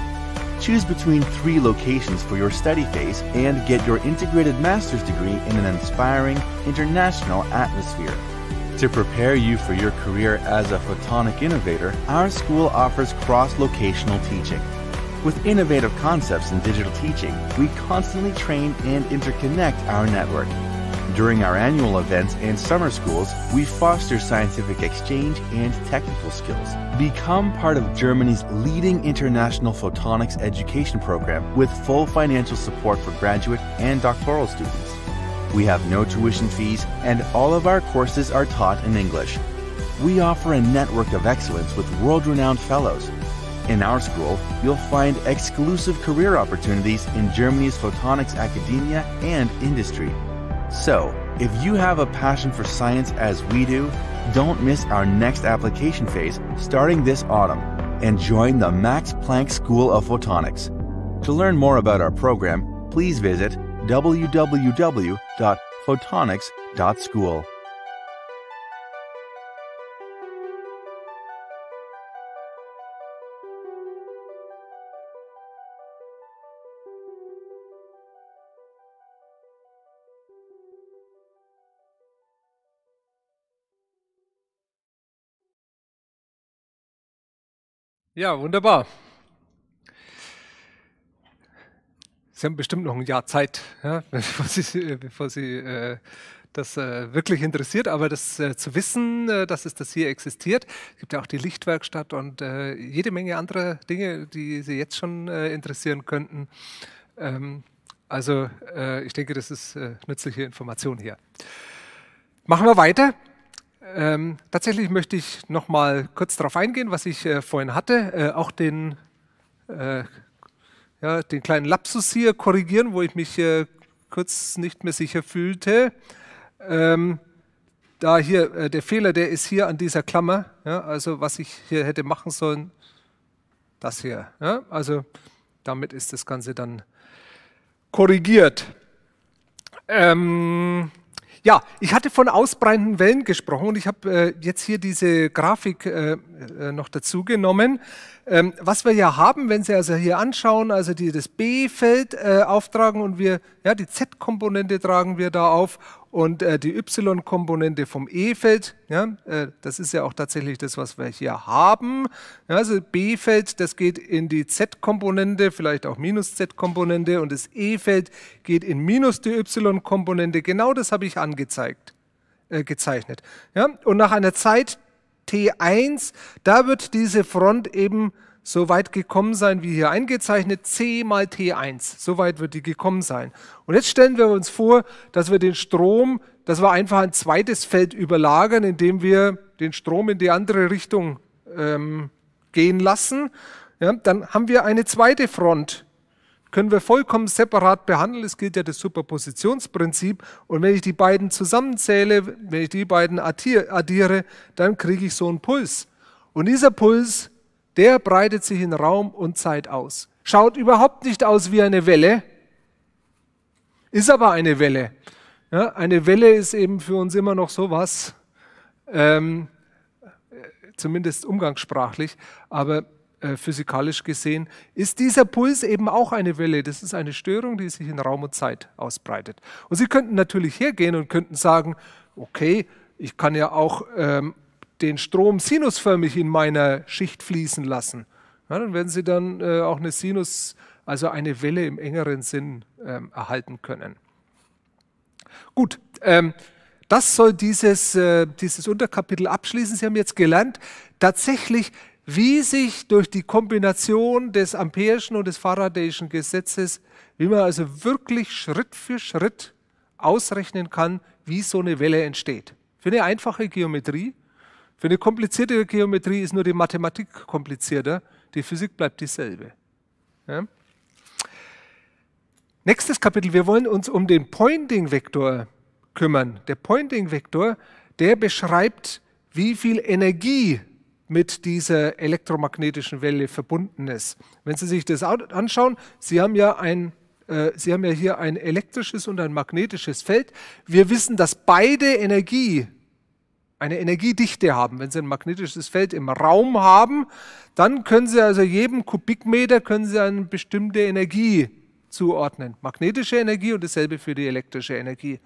Choose between three locations for your study phase and get your integrated master's degree in an inspiring international atmosphere. To prepare you for your career as a photonic innovator, our school offers cross-locational teaching. With innovative concepts in digital teaching, we constantly train and interconnect our network during our annual events and summer schools, we foster scientific exchange and technical skills. Become part of Germany's leading international photonics education program with full financial support for graduate and doctoral students. We have no tuition fees and all of our courses are taught in English. We offer a network of excellence with world-renowned fellows. In our school, you'll find exclusive career opportunities in Germany's photonics academia and industry. So, if you have a passion for science as we do, don't miss our next application phase starting this autumn and join the Max Planck School of Photonics. To learn more about our program, please visit www.photonics.school. Ja, wunderbar. Sie haben bestimmt noch ein Jahr Zeit, ja, [laughs] bevor Sie, bevor Sie äh, das äh, wirklich interessiert, aber das äh, zu wissen, äh, dass es das hier existiert, es gibt ja auch die Lichtwerkstatt und äh, jede Menge andere Dinge, die Sie jetzt schon äh, interessieren könnten. Ähm, also ich denke, das ist nützliche Information hier. Machen wir weiter. Ähm, tatsächlich möchte ich noch mal kurz darauf eingehen, was ich äh, vorhin hatte, äh, auch den, äh, ja, den kleinen Lapsus hier korrigieren, wo ich mich äh, kurz nicht mehr sicher fühlte. Ähm, da hier äh, der Fehler, der ist hier an dieser Klammer. Ja, also was ich hier hätte machen sollen, das hier. Ja, also damit ist das Ganze dann korrigiert. Ähm, ja, ich hatte von ausbreitenden Wellen gesprochen und ich habe äh, jetzt hier diese Grafik äh, äh, noch dazu genommen. Ähm, was wir ja haben, wenn Sie also hier anschauen, also die, das B-Feld äh, auftragen und wir, ja, die Z-Komponente tragen wir da auf und äh, die Y-Komponente vom E-Feld, ja, das ist ja auch tatsächlich das, was wir hier haben. Ja, also B-Feld, das geht in die Z-Komponente, vielleicht auch minus Z-Komponente und das E-Feld geht in minus die Y-Komponente. Genau das habe ich angezeigt gezeichnet. Ja? Und nach einer Zeit T1, da wird diese Front eben so weit gekommen sein, wie hier eingezeichnet, C mal T1. So weit wird die gekommen sein. Und jetzt stellen wir uns vor, dass wir den Strom, dass wir einfach ein zweites Feld überlagern, indem wir den Strom in die andere Richtung ähm, gehen lassen. Ja, dann haben wir eine zweite Front, können wir vollkommen separat behandeln. Es gilt ja das Superpositionsprinzip. Und wenn ich die beiden zusammenzähle, wenn ich die beiden addiere, dann kriege ich so einen Puls. Und dieser Puls, der breitet sich in Raum und Zeit aus. Schaut überhaupt nicht aus wie eine Welle, ist aber eine Welle. Ja, eine Welle ist eben für uns immer noch sowas, ähm, äh, zumindest umgangssprachlich, aber äh, physikalisch gesehen, ist dieser Puls eben auch eine Welle. Das ist eine Störung, die sich in Raum und Zeit ausbreitet. Und Sie könnten natürlich hergehen und könnten sagen, okay, ich kann ja auch ähm, den Strom sinusförmig in meiner Schicht fließen lassen. Ja, dann werden Sie dann äh, auch eine Sinus, also eine Welle im engeren Sinn ähm, erhalten können. Gut, ähm, das soll dieses, äh, dieses Unterkapitel abschließen. Sie haben jetzt gelernt, tatsächlich wie sich durch die Kombination des Ampere'schen und des Faraday'schen Gesetzes, wie man also wirklich Schritt für Schritt ausrechnen kann, wie so eine Welle entsteht. Für eine einfache Geometrie, für eine komplizierte Geometrie ist nur die Mathematik komplizierter, die Physik bleibt dieselbe. Ja? Nächstes Kapitel, wir wollen uns um den Pointing-Vektor kümmern. Der Pointing-Vektor, der beschreibt, wie viel Energie mit dieser elektromagnetischen Welle verbunden ist. Wenn Sie sich das anschauen, Sie haben ja ein äh, Sie haben ja hier ein elektrisches und ein magnetisches Feld. Wir wissen, dass beide Energie, eine Energiedichte haben. Wenn Sie ein magnetisches Feld im Raum haben, dann können Sie also jedem Kubikmeter können Sie eine bestimmte Energie zuordnen. Magnetische Energie und dasselbe für die elektrische Energie.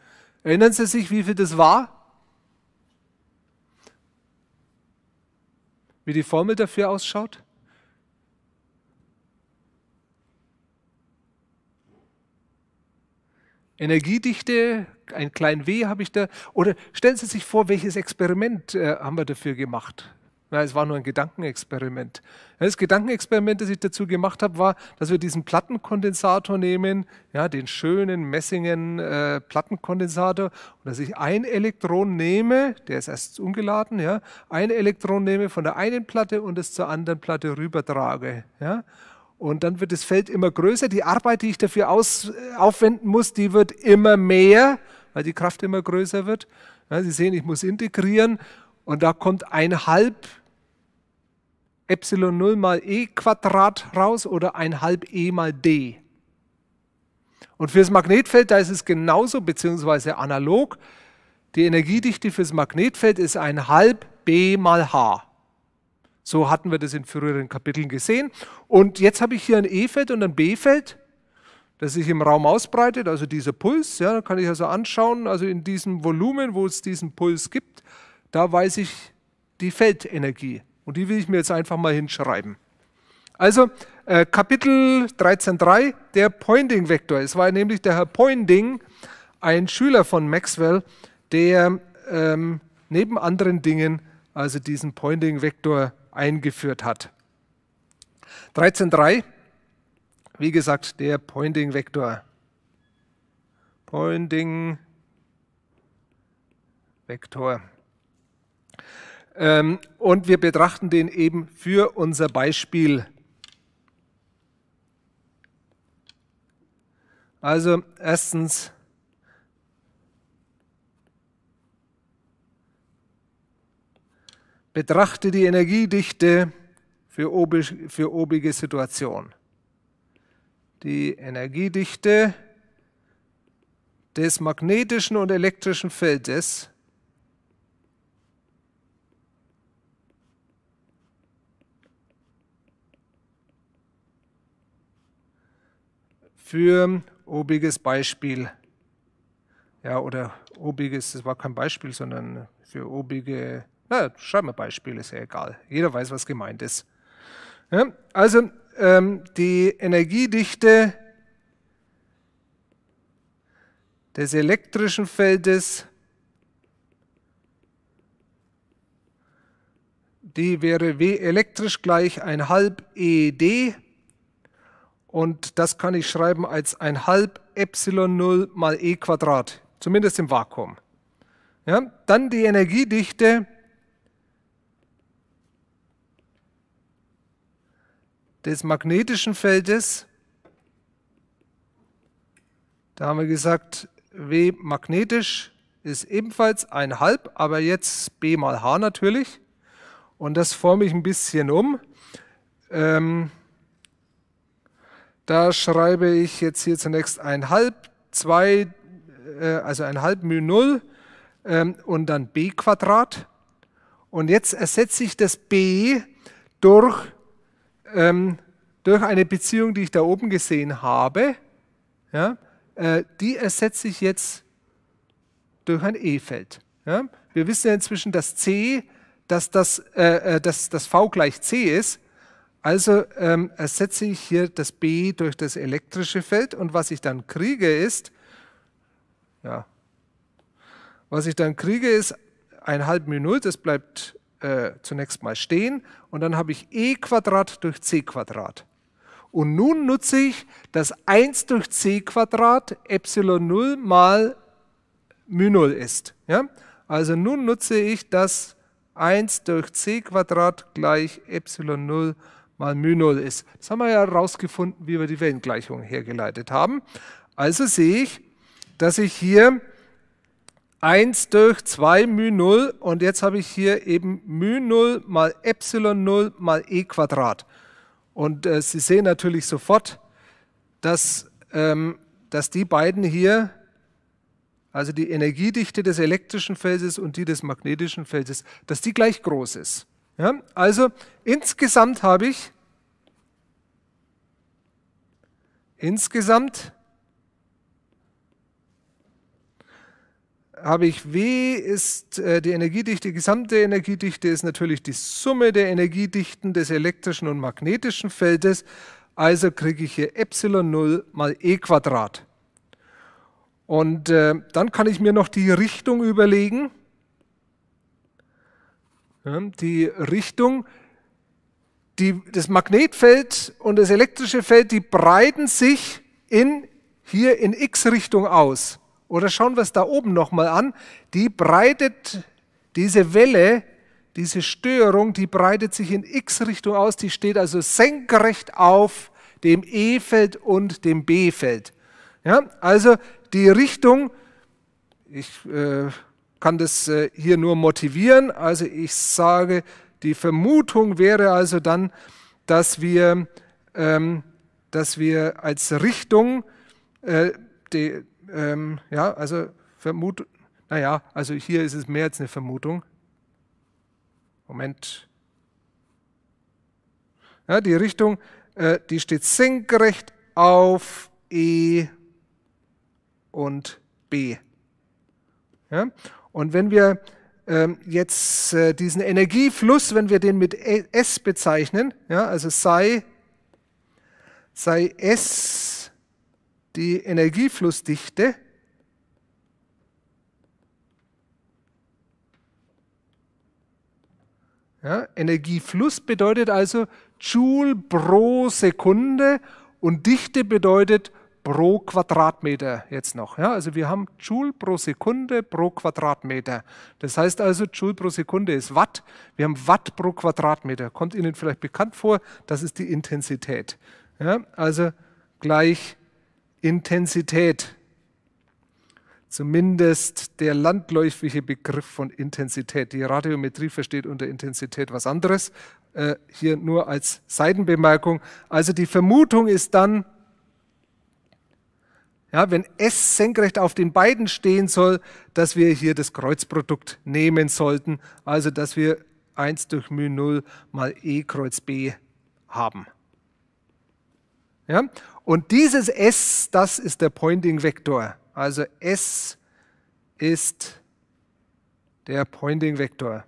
Erinnern Sie sich, wie viel das war? wie die Formel dafür ausschaut? Energiedichte, ein klein W habe ich da. Oder stellen Sie sich vor, welches Experiment äh, haben wir dafür gemacht? Nein, es war nur ein Gedankenexperiment. Das Gedankenexperiment, das ich dazu gemacht habe, war, dass wir diesen Plattenkondensator nehmen, ja, den schönen Messingen äh, Plattenkondensator, und dass ich ein Elektron nehme, der ist erst ungeladen, ja, ein Elektron nehme von der einen Platte und es zur anderen Platte rübertrage. Ja. Und dann wird das Feld immer größer. Die Arbeit, die ich dafür aus, äh, aufwenden muss, die wird immer mehr, weil die Kraft immer größer wird. Ja, Sie sehen, ich muss integrieren. Und da kommt ein halb Epsilon 0 mal e Quadrat raus oder ein halb e mal d. Und fürs Magnetfeld, da ist es genauso, beziehungsweise analog. Die Energiedichte fürs Magnetfeld ist ein halb b mal h. So hatten wir das in früheren Kapiteln gesehen. Und jetzt habe ich hier ein E-Feld und ein B-Feld, das sich im Raum ausbreitet, also dieser Puls. Ja, kann ich also anschauen, also in diesem Volumen, wo es diesen Puls gibt, da weiß ich die Feldenergie. Und die will ich mir jetzt einfach mal hinschreiben. Also äh, Kapitel 13.3, der Poynting-Vektor. Es war nämlich der Herr Poynting, ein Schüler von Maxwell, der ähm, neben anderen Dingen also diesen Poynting-Vektor eingeführt hat. 13.3, wie gesagt, der Poynting-Vektor. Poynting-Vektor. Ähm, und wir betrachten den eben für unser Beispiel. Also erstens, betrachte die Energiedichte für, obig, für obige Situation. Die Energiedichte des magnetischen und elektrischen Feldes für obiges Beispiel. Ja, oder obiges, das war kein Beispiel, sondern für obige, naja, schreiben wir Beispiel, ist ja egal. Jeder weiß, was gemeint ist. Ja, also ähm, die Energiedichte des elektrischen Feldes, die wäre W elektrisch gleich ein halb ED und das kann ich schreiben als ein halb Epsilon 0 mal E Quadrat, zumindest im Vakuum. Ja? Dann die Energiedichte des magnetischen Feldes. Da haben wir gesagt, W magnetisch ist ebenfalls ein halb, aber jetzt B mal H natürlich. Und das forme ich ein bisschen um. Ähm, da schreibe ich jetzt hier zunächst ein halb, zwei, äh, also ein halb μ 0 ähm, und dann b Quadrat. Und jetzt ersetze ich das b durch, ähm, durch eine Beziehung, die ich da oben gesehen habe. Ja? Äh, die ersetze ich jetzt durch ein E-Feld. Ja? Wir wissen ja inzwischen, dass C, dass das, äh, äh dass das V gleich C ist. Also ähm, ersetze ich hier das B durch das elektrische Feld und was ich dann kriege ist, ja, was ich dann kriege ist ein halb mu 0, das bleibt äh, zunächst mal stehen und dann habe ich E Quadrat durch C Quadrat. Und nun nutze ich das 1 durch C Quadrat Epsilon 0 mal μ 0 ist. Ja? Also nun nutze ich das 1 durch C Quadrat gleich Epsilon 0 mal mal μ0 ist. Das haben wir ja herausgefunden, wie wir die Wellengleichung hergeleitet haben. Also sehe ich, dass ich hier 1 durch 2 μ0 und jetzt habe ich hier eben μ0 mal ε0 mal e Quadrat. Und äh, Sie sehen natürlich sofort, dass, ähm, dass die beiden hier, also die Energiedichte des elektrischen Felses und die des magnetischen Felses, dass die gleich groß ist. Ja, also insgesamt habe ich insgesamt habe ich W ist äh, die Energiedichte, gesamte Energiedichte ist natürlich die Summe der Energiedichten des elektrischen und magnetischen Feldes, also kriege ich hier Epsilon 0 mal E Quadrat. Und äh, dann kann ich mir noch die Richtung überlegen. Die Richtung, die, das Magnetfeld und das elektrische Feld, die breiten sich in, hier in X-Richtung aus. Oder schauen wir es da oben nochmal an. Die breitet diese Welle, diese Störung, die breitet sich in X-Richtung aus. Die steht also senkrecht auf dem E-Feld und dem B-Feld. Ja, also die Richtung, ich äh, kann das äh, hier nur motivieren. Also ich sage, die Vermutung wäre also dann, dass wir, ähm, dass wir als Richtung, äh, die, ähm, ja, also Vermutung, naja, also hier ist es mehr als eine Vermutung. Moment. Ja, die Richtung, äh, die steht senkrecht auf E und B. Ja? Und wenn wir ähm, jetzt äh, diesen Energiefluss, wenn wir den mit e-, S bezeichnen, ja, also sei, sei S die Energieflussdichte, Ja, Energiefluss bedeutet also Joule pro Sekunde und Dichte bedeutet pro Quadratmeter jetzt noch. Ja, also wir haben Joule pro Sekunde pro Quadratmeter. Das heißt also, Joule pro Sekunde ist Watt. Wir haben Watt pro Quadratmeter. Kommt Ihnen vielleicht bekannt vor, das ist die Intensität. Ja, also gleich Intensität. Zumindest der landläufige Begriff von Intensität. Die Radiometrie versteht unter Intensität was anderes. Äh, hier nur als Seitenbemerkung. Also die Vermutung ist dann, ja, wenn S senkrecht auf den beiden stehen soll, dass wir hier das Kreuzprodukt nehmen sollten. Also, dass wir 1 durch μ 0 mal E Kreuz B haben. Ja? Und dieses S, das ist der Pointing-Vektor. Also S ist der Pointing-Vektor.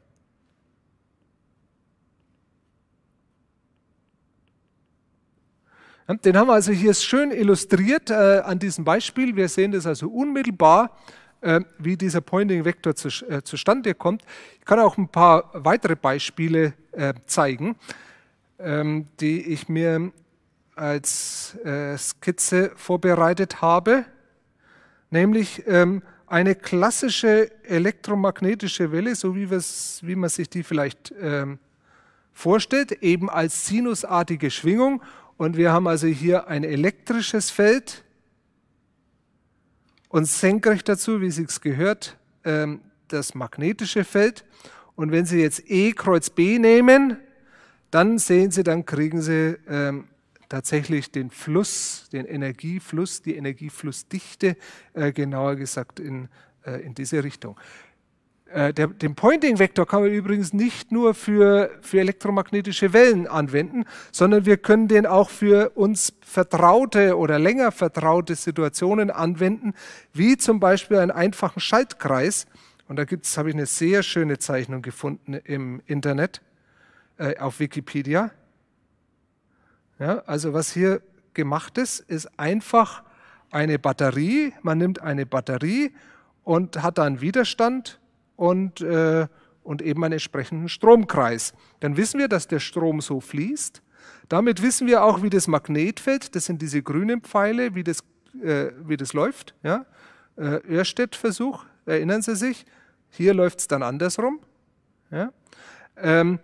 Den haben wir also hier schön illustriert äh, an diesem Beispiel. Wir sehen das also unmittelbar, äh, wie dieser Pointing-Vektor zu, äh, zustande kommt. Ich kann auch ein paar weitere Beispiele äh, zeigen, ähm, die ich mir als äh, Skizze vorbereitet habe, nämlich ähm, eine klassische elektromagnetische Welle, so wie, wie man sich die vielleicht ähm, vorstellt, eben als sinusartige Schwingung und wir haben also hier ein elektrisches Feld und senkrecht dazu, wie sich's gehört, ähm, das magnetische Feld. Und wenn Sie jetzt E kreuz B nehmen, dann sehen Sie, dann kriegen Sie ähm, tatsächlich den Fluss, den Energiefluss, die Energieflussdichte, äh, genauer gesagt in, äh, in diese Richtung. Äh, der, den Pointing-Vektor kann man übrigens nicht nur für, für elektromagnetische Wellen anwenden, sondern wir können den auch für uns vertraute oder länger vertraute Situationen anwenden, wie zum Beispiel einen einfachen Schaltkreis. Und da habe ich eine sehr schöne Zeichnung gefunden im Internet, äh, auf Wikipedia. Ja, also was hier gemacht ist, ist einfach eine Batterie. Man nimmt eine Batterie und hat dann Widerstand und, äh, und eben einen entsprechenden Stromkreis. Dann wissen wir, dass der Strom so fließt. Damit wissen wir auch, wie das Magnetfeld, das sind diese grünen Pfeile, wie das, äh, wie das läuft. Ja? Äh, Örstedt-Versuch, erinnern Sie sich? Hier läuft es dann andersrum. Ja? Ähm,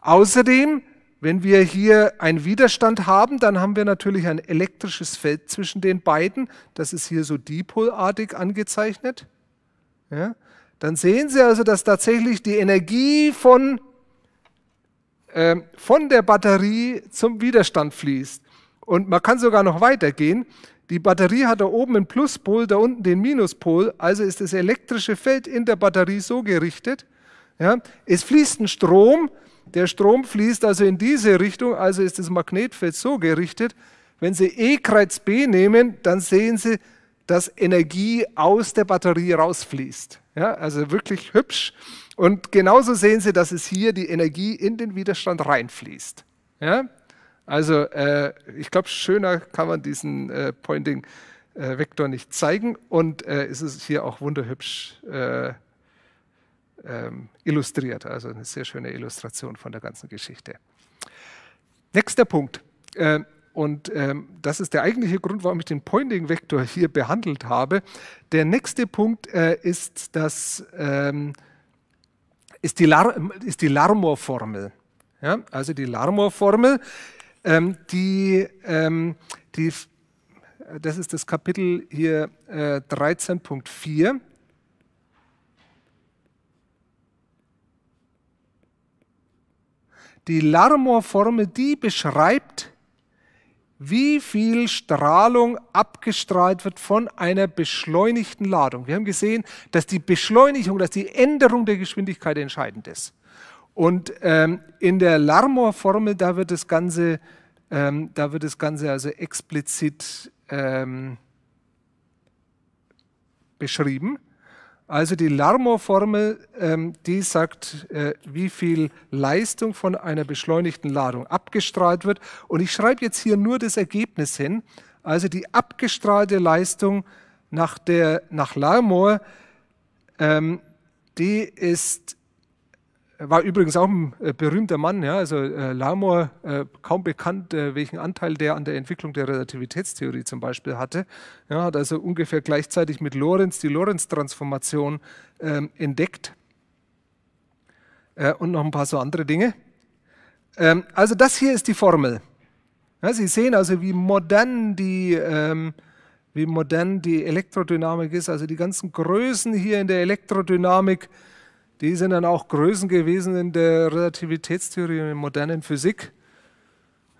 außerdem wenn wir hier einen Widerstand haben, dann haben wir natürlich ein elektrisches Feld zwischen den beiden. Das ist hier so dipolartig angezeichnet. Ja? dann sehen Sie also, dass tatsächlich die Energie von, äh, von der Batterie zum Widerstand fließt. Und man kann sogar noch weitergehen. Die Batterie hat da oben einen Pluspol, da unten den Minuspol, also ist das elektrische Feld in der Batterie so gerichtet. Ja, es fließt ein Strom, der Strom fließt also in diese Richtung, also ist das Magnetfeld so gerichtet. Wenn Sie E-Kreuz B nehmen, dann sehen Sie, dass Energie aus der Batterie rausfließt. Ja, also wirklich hübsch. Und genauso sehen Sie, dass es hier die Energie in den Widerstand reinfließt. Ja? Also äh, ich glaube, schöner kann man diesen äh, Pointing-Vektor äh, nicht zeigen. Und äh, es ist hier auch wunderhübsch äh, ähm, illustriert. Also eine sehr schöne Illustration von der ganzen Geschichte. Nächster Punkt. Äh, und ähm, das ist der eigentliche Grund, warum ich den Pointing-Vektor hier behandelt habe. Der nächste Punkt äh, ist, das, ähm, ist die, Lar ist die Larmor-Formel. Ja? Also die Larmor-Formel, ähm, die, ähm, die, das ist das Kapitel hier äh, 13.4. Die Larmor-Formel, die beschreibt wie viel Strahlung abgestrahlt wird von einer beschleunigten Ladung. Wir haben gesehen, dass die Beschleunigung, dass die Änderung der Geschwindigkeit entscheidend ist. Und ähm, in der Larmor-Formel, da wird das Ganze, ähm, da wird das Ganze also explizit ähm, beschrieben. Also die Larmor-Formel, ähm, die sagt, äh, wie viel Leistung von einer beschleunigten Ladung abgestrahlt wird. Und ich schreibe jetzt hier nur das Ergebnis hin. Also die abgestrahlte Leistung nach, der, nach Larmor, ähm, die ist äh, war übrigens auch ein äh, berühmter Mann, ja, also äh, Lamor, äh, kaum bekannt, äh, welchen Anteil der an der Entwicklung der Relativitätstheorie zum Beispiel hatte. Ja, hat also ungefähr gleichzeitig mit Lorenz die lorenz transformation ähm, entdeckt äh, und noch ein paar so andere Dinge. Ähm, also das hier ist die Formel. Ja, Sie sehen also, wie modern die ähm, wie modern die Elektrodynamik ist, also die ganzen Größen hier in der Elektrodynamik die sind dann auch Größen gewesen in der Relativitätstheorie und in der modernen Physik.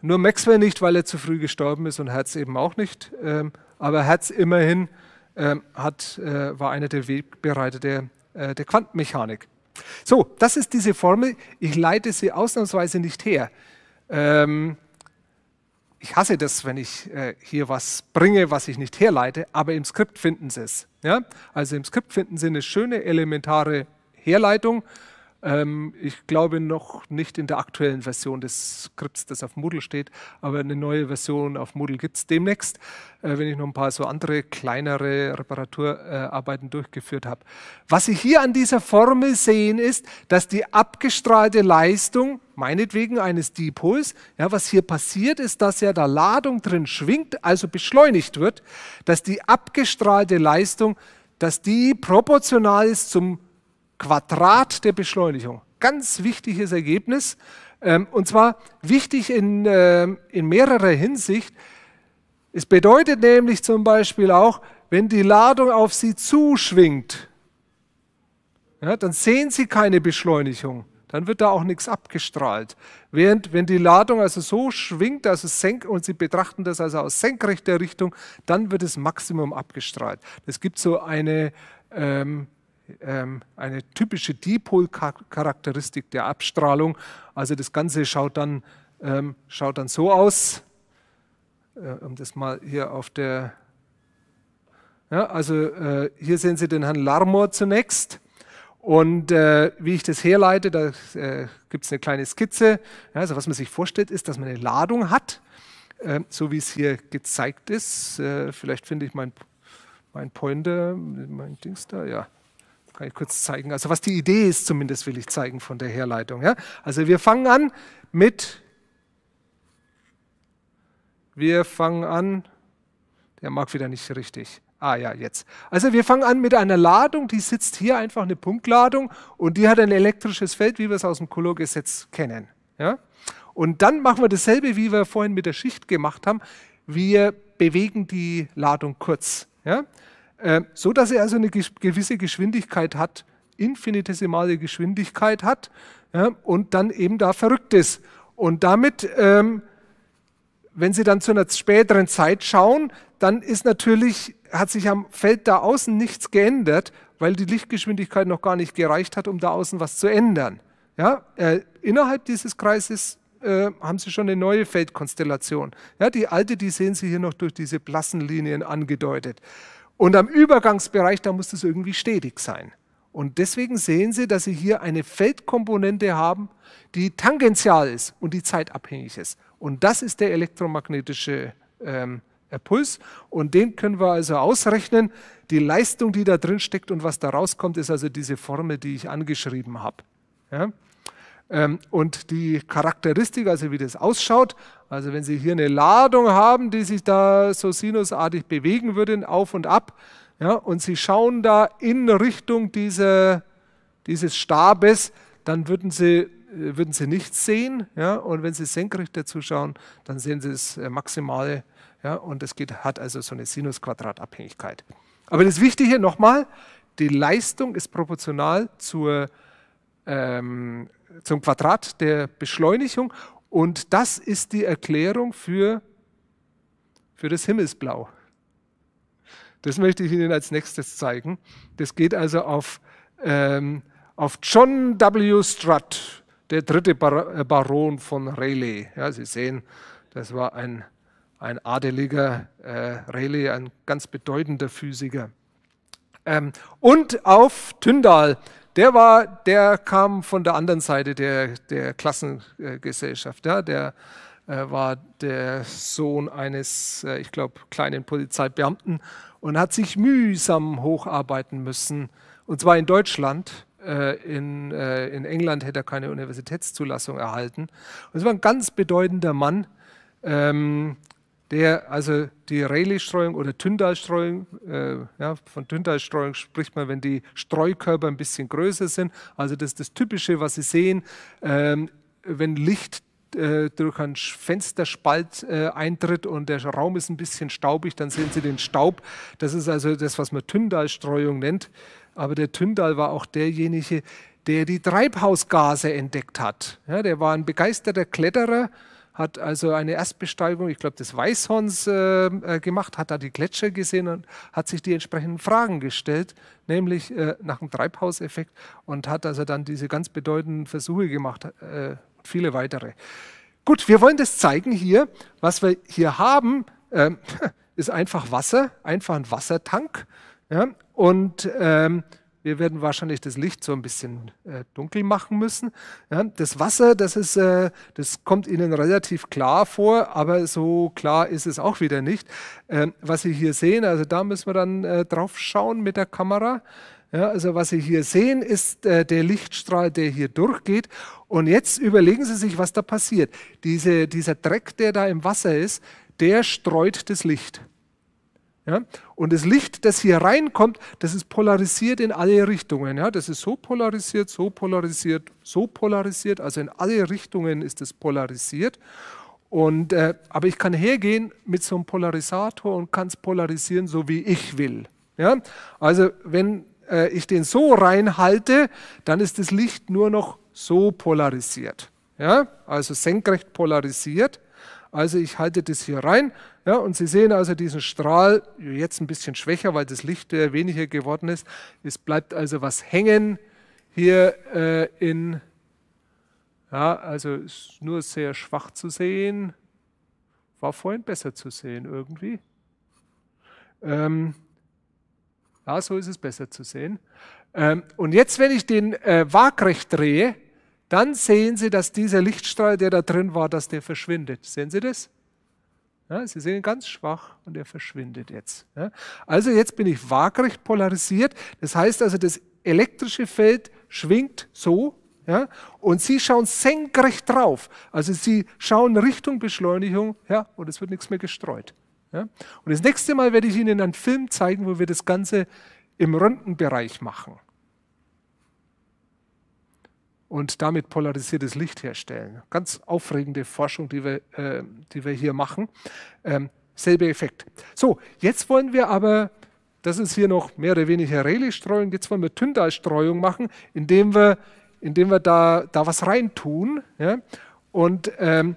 Nur Maxwell nicht, weil er zu früh gestorben ist und Hertz eben auch nicht. Ähm, aber Hertz immerhin ähm, hat, äh, war einer der Wegbereiter der, äh, der Quantenmechanik. So, das ist diese Formel. Ich leite sie ausnahmsweise nicht her. Ähm, ich hasse das, wenn ich äh, hier was bringe, was ich nicht herleite, aber im Skript finden Sie es. Ja? Also im Skript finden Sie eine schöne elementare Herleitung. Ähm, ich glaube noch nicht in der aktuellen Version des Skripts, das auf Moodle steht, aber eine neue Version auf Moodle gibt es demnächst, äh, wenn ich noch ein paar so andere kleinere Reparaturarbeiten äh, durchgeführt habe. Was Sie hier an dieser Formel sehen, ist, dass die abgestrahlte Leistung, meinetwegen eines Dipols, ja, was hier passiert, ist, dass ja da Ladung drin schwingt, also beschleunigt wird, dass die abgestrahlte Leistung, dass die proportional ist zum Quadrat der Beschleunigung. Ganz wichtiges Ergebnis. Ähm, und zwar wichtig in, ähm, in mehrerer Hinsicht. Es bedeutet nämlich zum Beispiel auch, wenn die Ladung auf sie zuschwingt, ja, dann sehen sie keine Beschleunigung. Dann wird da auch nichts abgestrahlt. Während wenn die Ladung also so schwingt, also senk und sie betrachten das also aus senkrechter Richtung, dann wird das Maximum abgestrahlt. Es gibt so eine ähm, ähm, eine typische Dipolcharakteristik der Abstrahlung. Also das Ganze schaut dann, ähm, schaut dann so aus, äh, um das mal hier auf der... Ja, also äh, hier sehen Sie den Herrn Larmor zunächst. Und äh, wie ich das herleite, da äh, gibt es eine kleine Skizze. Ja, also was man sich vorstellt, ist, dass man eine Ladung hat, äh, so wie es hier gezeigt ist. Äh, vielleicht finde ich mein, mein Pointer, mein Dings da, ja. Kann ich kurz zeigen. Also was die Idee ist, zumindest will ich zeigen von der Herleitung. Ja? Also wir fangen an mit, wir fangen an, der mag wieder nicht richtig. Ah ja, jetzt. Also wir fangen an mit einer Ladung, die sitzt hier einfach eine Punktladung und die hat ein elektrisches Feld, wie wir es aus dem Coulomb-Gesetz kennen. Ja? Und dann machen wir dasselbe, wie wir vorhin mit der Schicht gemacht haben. Wir bewegen die Ladung kurz. Ja? Äh, so dass er also eine gewisse Geschwindigkeit hat, infinitesimale Geschwindigkeit hat ja, und dann eben da verrückt ist. Und damit, ähm, wenn Sie dann zu einer späteren Zeit schauen, dann ist natürlich, hat sich am Feld da außen nichts geändert, weil die Lichtgeschwindigkeit noch gar nicht gereicht hat, um da außen was zu ändern. Ja, äh, innerhalb dieses Kreises äh, haben Sie schon eine neue Feldkonstellation. Ja, die alte, die sehen Sie hier noch durch diese blassen Linien angedeutet. Und am Übergangsbereich, da muss das irgendwie stetig sein. Und deswegen sehen Sie, dass Sie hier eine Feldkomponente haben, die tangential ist und die zeitabhängig ist. Und das ist der elektromagnetische ähm, äh, Puls. Und den können wir also ausrechnen. Die Leistung, die da drin steckt und was da rauskommt, ist also diese Formel, die ich angeschrieben habe. Ja? Ähm, und die Charakteristik, also wie das ausschaut, also wenn Sie hier eine Ladung haben, die sich da so sinusartig bewegen würde, auf und ab, ja, und Sie schauen da in Richtung diese, dieses Stabes, dann würden Sie, äh, würden Sie nichts sehen. Ja, und wenn Sie senkrecht dazu schauen, dann sehen Sie das äh, Maximale. Ja, und es hat also so eine Sinusquadratabhängigkeit. Aber das Wichtige nochmal, die Leistung ist proportional zur, ähm, zum Quadrat der Beschleunigung und das ist die Erklärung für, für das Himmelsblau. Das möchte ich Ihnen als nächstes zeigen. Das geht also auf, ähm, auf John W. Strutt, der dritte Bar äh, Baron von Rayleigh. Ja, Sie sehen, das war ein, ein adeliger äh, Rayleigh, ein ganz bedeutender Physiker. Ähm, und auf Tyndall, der war, der kam von der anderen Seite der, der Klassengesellschaft. Ja, der äh, war der Sohn eines, äh, ich glaube, kleinen Polizeibeamten und hat sich mühsam hocharbeiten müssen. Und zwar in Deutschland. Äh, in, äh, in England hätte er keine Universitätszulassung erhalten. Und es war ein ganz bedeutender Mann. Ähm, der also die Rayleigh-Streuung oder Tyndall-Streuung, äh, ja, von Tyndall-Streuung spricht man, wenn die Streukörper ein bisschen größer sind. Also das ist das Typische, was Sie sehen, ähm, wenn Licht äh, durch einen Fensterspalt äh, eintritt und der Raum ist ein bisschen staubig, dann sehen Sie den Staub. Das ist also das, was man Tyndall-Streuung nennt. Aber der Tyndall war auch derjenige, der die Treibhausgase entdeckt hat. Ja, der war ein begeisterter Kletterer hat also eine Erstbesteigung, ich glaube, des Weißhorns äh, äh, gemacht, hat da die Gletscher gesehen und hat sich die entsprechenden Fragen gestellt, nämlich äh, nach dem Treibhauseffekt und hat also dann diese ganz bedeutenden Versuche gemacht, äh, viele weitere. Gut, wir wollen das zeigen hier. Was wir hier haben, ähm, [laughs] ist einfach Wasser, einfach ein Wassertank. Ja? Und ähm, wir werden wahrscheinlich das Licht so ein bisschen äh, dunkel machen müssen. Ja, das Wasser, das, ist, äh, das kommt Ihnen relativ klar vor, aber so klar ist es auch wieder nicht. Ähm, was Sie hier sehen, also da müssen wir dann äh, drauf schauen mit der Kamera. Ja, also was Sie hier sehen, ist äh, der Lichtstrahl, der hier durchgeht. Und jetzt überlegen Sie sich, was da passiert. Diese, dieser Dreck, der da im Wasser ist, der streut das Licht. Ja? Und das Licht, das hier reinkommt, das ist polarisiert in alle Richtungen. Ja? Das ist so polarisiert, so polarisiert, so polarisiert. Also in alle Richtungen ist es polarisiert. Und, äh, aber ich kann hergehen mit so einem Polarisator und kann es polarisieren, so wie ich will. Ja? Also wenn äh, ich den so reinhalte, dann ist das Licht nur noch so polarisiert. Ja? Also senkrecht polarisiert. Also ich halte das hier rein, ja, und Sie sehen also diesen Strahl, jetzt ein bisschen schwächer, weil das Licht äh, weniger geworden ist. Es bleibt also was hängen hier äh, in, ja, also ist nur sehr schwach zu sehen. War vorhin besser zu sehen irgendwie. Ähm, ja, so ist es besser zu sehen. Ähm, und jetzt, wenn ich den äh, waagrecht drehe, dann sehen Sie, dass dieser Lichtstrahl, der da drin war, dass der verschwindet. Sehen Sie das? Ja, Sie sehen ganz schwach und er verschwindet jetzt. Ja. Also jetzt bin ich waagrecht polarisiert. Das heißt also, das elektrische Feld schwingt so ja, und Sie schauen senkrecht drauf. Also Sie schauen Richtung Beschleunigung ja, und es wird nichts mehr gestreut. Ja. Und das nächste Mal werde ich Ihnen einen Film zeigen, wo wir das Ganze im Röntgenbereich machen und damit polarisiertes Licht herstellen. Ganz aufregende Forschung, die wir, äh, die wir hier machen. Ähm, selber Effekt. So, jetzt wollen wir aber, das ist hier noch mehr oder weniger Rayleigh-Streuung, jetzt wollen wir Tyndall-Streuung machen, indem wir, indem wir da, da was reintun. Ja? Und ähm,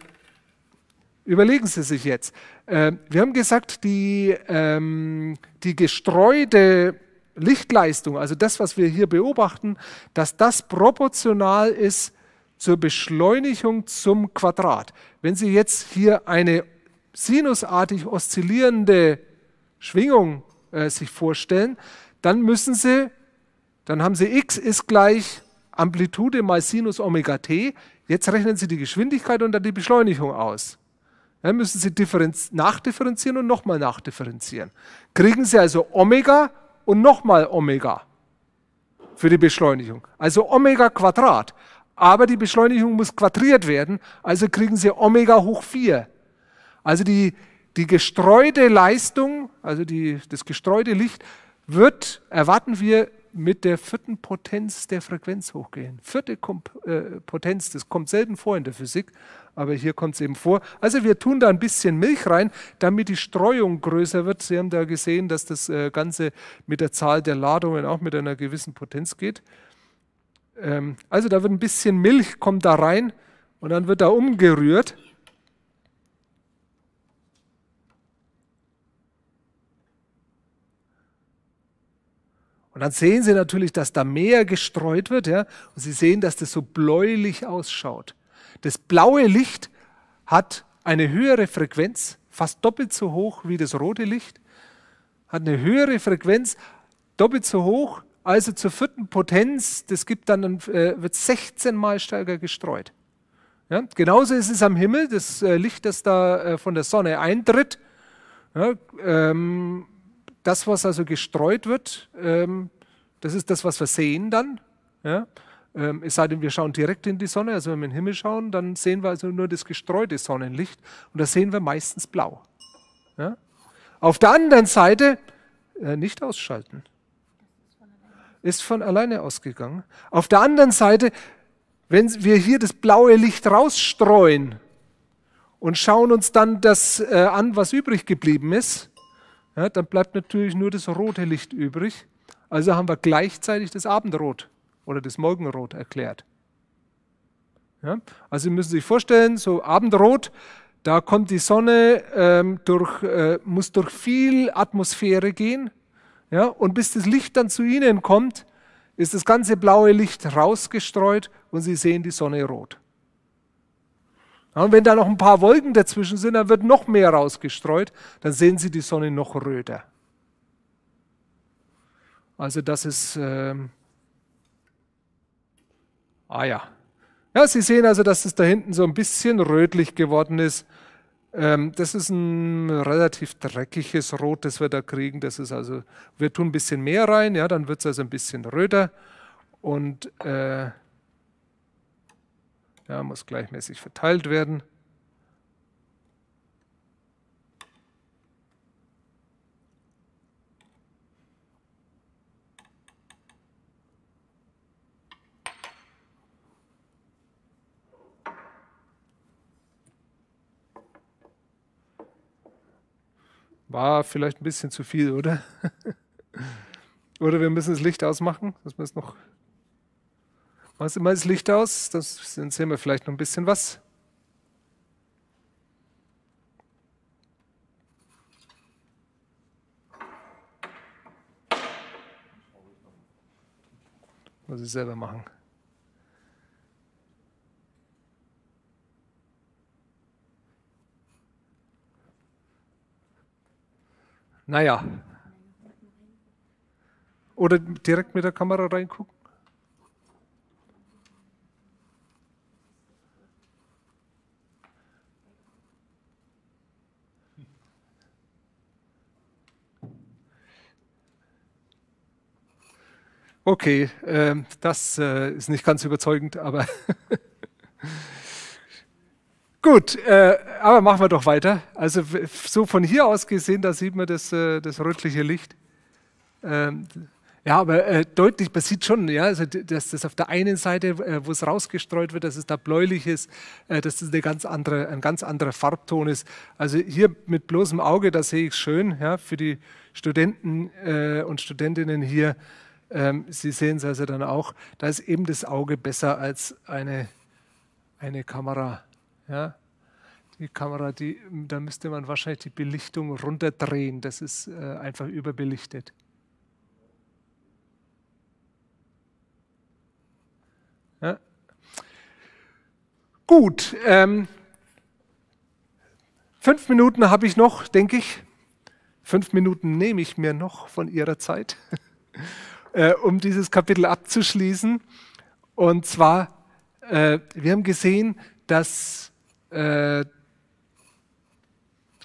überlegen Sie sich jetzt. Ähm, wir haben gesagt, die, ähm, die gestreute Lichtleistung, also das, was wir hier beobachten, dass das proportional ist zur Beschleunigung zum Quadrat. Wenn Sie jetzt hier eine sinusartig oszillierende Schwingung äh, sich vorstellen, dann müssen Sie, dann haben Sie x ist gleich Amplitude mal Sinus Omega t. Jetzt rechnen Sie die Geschwindigkeit und dann die Beschleunigung aus. Dann müssen Sie nachdifferenzieren und nochmal nachdifferenzieren. Kriegen Sie also Omega und nochmal Omega für die Beschleunigung. Also Omega Quadrat. Aber die Beschleunigung muss quadriert werden, also kriegen Sie Omega hoch 4. Also die, die gestreute Leistung, also die, das gestreute Licht, wird, erwarten wir, mit der vierten Potenz der Frequenz hochgehen. Vierte Komp äh, Potenz, das kommt selten vor in der Physik, aber hier kommt es eben vor. Also wir tun da ein bisschen Milch rein, damit die Streuung größer wird. Sie haben da gesehen, dass das äh, Ganze mit der Zahl der Ladungen auch mit einer gewissen Potenz geht. Ähm, also da wird ein bisschen Milch, kommt da rein und dann wird da umgerührt. Und dann sehen Sie natürlich, dass da mehr gestreut wird. Ja? Und Sie sehen, dass das so bläulich ausschaut. Das blaue Licht hat eine höhere Frequenz, fast doppelt so hoch wie das rote Licht, hat eine höhere Frequenz, doppelt so hoch, also zur vierten Potenz, das gibt dann, äh, wird 16 Mal stärker gestreut. Ja? Genauso ist es am Himmel, das äh, Licht, das da äh, von der Sonne eintritt, ja, ähm, das, was also gestreut wird, ähm, das ist das, was wir sehen dann. Ja? Ähm, es sei denn, wir schauen direkt in die Sonne, also wenn wir in den Himmel schauen, dann sehen wir also nur das gestreute Sonnenlicht und da sehen wir meistens blau. Ja? Auf der anderen Seite äh, nicht ausschalten. Ist von alleine ausgegangen. Auf der anderen Seite, wenn wir hier das blaue Licht rausstreuen und schauen uns dann das äh, an, was übrig geblieben ist, ja, dann bleibt natürlich nur das rote Licht übrig. Also haben wir gleichzeitig das Abendrot oder das Morgenrot erklärt. Ja? Also Sie müssen sich vorstellen, so Abendrot, da kommt die Sonne, ähm, durch, äh, muss durch viel Atmosphäre gehen. Ja? Und bis das Licht dann zu Ihnen kommt, ist das ganze blaue Licht rausgestreut und Sie sehen die Sonne rot. Ja, und wenn da noch ein paar Wolken dazwischen sind, dann wird noch mehr rausgestreut, dann sehen Sie die Sonne noch röter. Also das ist, äh, Ah ja. Ja, Sie sehen also, dass es da hinten so ein bisschen rötlich geworden ist. Ähm, das ist ein relativ dreckiges Rot, das wir da kriegen. Das ist also, wir tun ein bisschen mehr rein, ja, dann wird es also ein bisschen röter. Und äh, ja, muss gleichmäßig verteilt werden. war vielleicht ein bisschen zu viel, oder? [laughs] oder wir müssen das Licht ausmachen, dass wir es noch. Machst du mal das Licht aus, das, dann sehen wir vielleicht noch ein bisschen was. Muss ich selber machen. Naja. Oder direkt mit der Kamera reingucken. Okay, äh, das äh, ist nicht ganz überzeugend, aber [laughs] Gut, äh, aber machen wir doch weiter. Also so von hier aus gesehen, da sieht man das, äh, das rötliche Licht. Ähm, ja, aber äh, deutlich, man sieht schon, ja, also, dass das auf der einen Seite, äh, wo es rausgestreut wird, dass es da bläulich ist, äh, dass das eine ganz andere, ein ganz anderer Farbton ist. Also hier mit bloßem Auge, da sehe ich es schön, ja, für die Studenten äh, und Studentinnen hier, ähm, Sie sehen es also dann auch, da ist eben das Auge besser als eine, eine Kamera. Ja? Die Kamera, die, da müsste man wahrscheinlich die Belichtung runterdrehen. Das ist äh, einfach überbelichtet. Ja? Gut, ähm, fünf Minuten habe ich noch, denke ich. Fünf Minuten nehme ich mir noch von Ihrer Zeit, [laughs] äh, um dieses Kapitel abzuschließen. Und zwar, äh, wir haben gesehen, dass äh,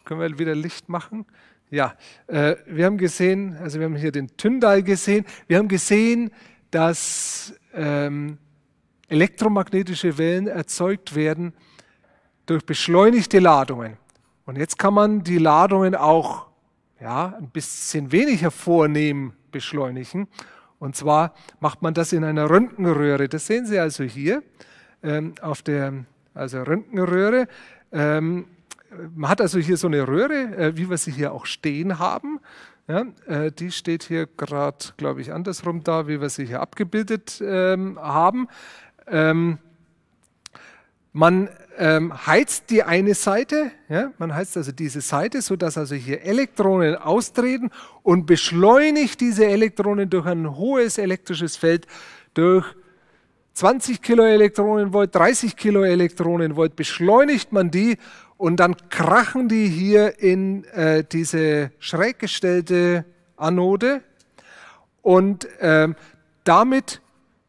können wir halt wieder Licht machen? Ja, äh, wir haben gesehen, also wir haben hier den Tyndall gesehen, wir haben gesehen, dass ähm, elektromagnetische Wellen erzeugt werden durch beschleunigte Ladungen. Und jetzt kann man die Ladungen auch ja, ein bisschen weniger vornehmen, beschleunigen. Und zwar macht man das in einer Röntgenröhre. Das sehen Sie also hier ähm, auf der also Röntgenröhre. Ähm, man hat also hier so eine Röhre, äh, wie wir sie hier auch stehen haben. Ja, äh, die steht hier gerade, glaube ich, andersrum da, wie wir sie hier abgebildet ähm, haben. Ähm, man ähm, heizt die eine Seite, ja, man heizt also diese Seite, sodass also hier Elektronen austreten und beschleunigt diese Elektronen durch ein hohes elektrisches Feld durch 20 Kilo Elektronenvolt, 30 Kilo Elektronenvolt, beschleunigt man die und dann krachen die hier in äh, diese schräg gestellte Anode und ähm, damit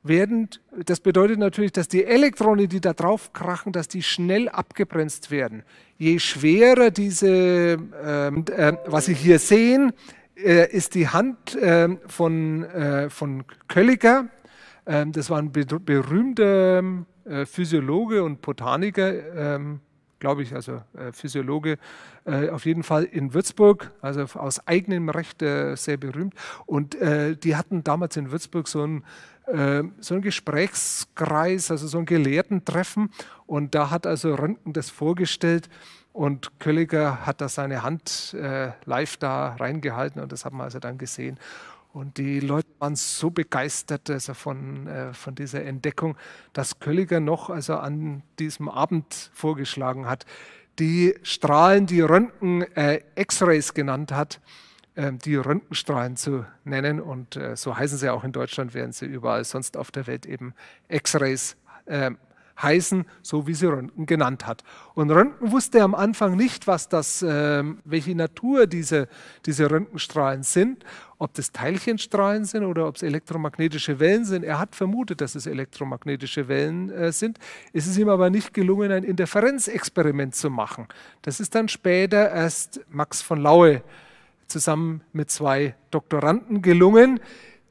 werden, das bedeutet natürlich, dass die Elektronen, die da drauf krachen, dass die schnell abgebremst werden. Je schwerer diese, ähm, äh, was Sie hier sehen, äh, ist die Hand ähm, äh, von, von Kölliker, ähm, das war ein berühmter ähm, äh, Physiologe und Botaniker, ähm, glaube ich, also äh, Physiologe, äh, auf jeden Fall in Würzburg, also aus eigenem Recht sehr berühmt. Und die hatten damals in Würzburg so ein so ein Gesprächskreis, also so ein Gelehrtentreffen. Und da hat also Röntgen das vorgestellt und Kölliger hat da seine Hand äh, live da reingehalten und das haben wir also dann gesehen. Und die Leute waren so begeistert also von, äh, von dieser Entdeckung, dass Kölliger noch also an diesem Abend vorgeschlagen hat, die Strahlen, die Röntgen äh, X-Rays genannt hat, äh, die Röntgenstrahlen zu nennen. Und äh, so heißen sie auch in Deutschland, während sie überall sonst auf der Welt eben X-Rays äh, heißen, so wie sie Röntgen genannt hat. Und Röntgen wusste am Anfang nicht, was das, äh, welche Natur diese, diese Röntgenstrahlen sind, ob das Teilchenstrahlen sind oder ob es elektromagnetische Wellen sind. Er hat vermutet, dass es elektromagnetische Wellen äh, sind. Es ist ihm aber nicht gelungen, ein Interferenzexperiment zu machen. Das ist dann später erst Max von Laue zusammen mit zwei Doktoranden gelungen,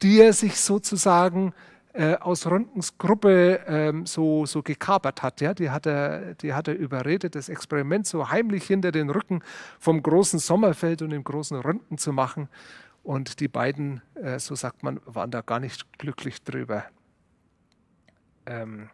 die er sich sozusagen äh, äh, aus Röntgens Gruppe ähm, so, so gekapert hat. Ja? Die, hat er, die hat er überredet, das Experiment so heimlich hinter den Rücken vom großen Sommerfeld und dem großen Röntgen zu machen. Und die beiden, äh, so sagt man, waren da gar nicht glücklich drüber. Ähm.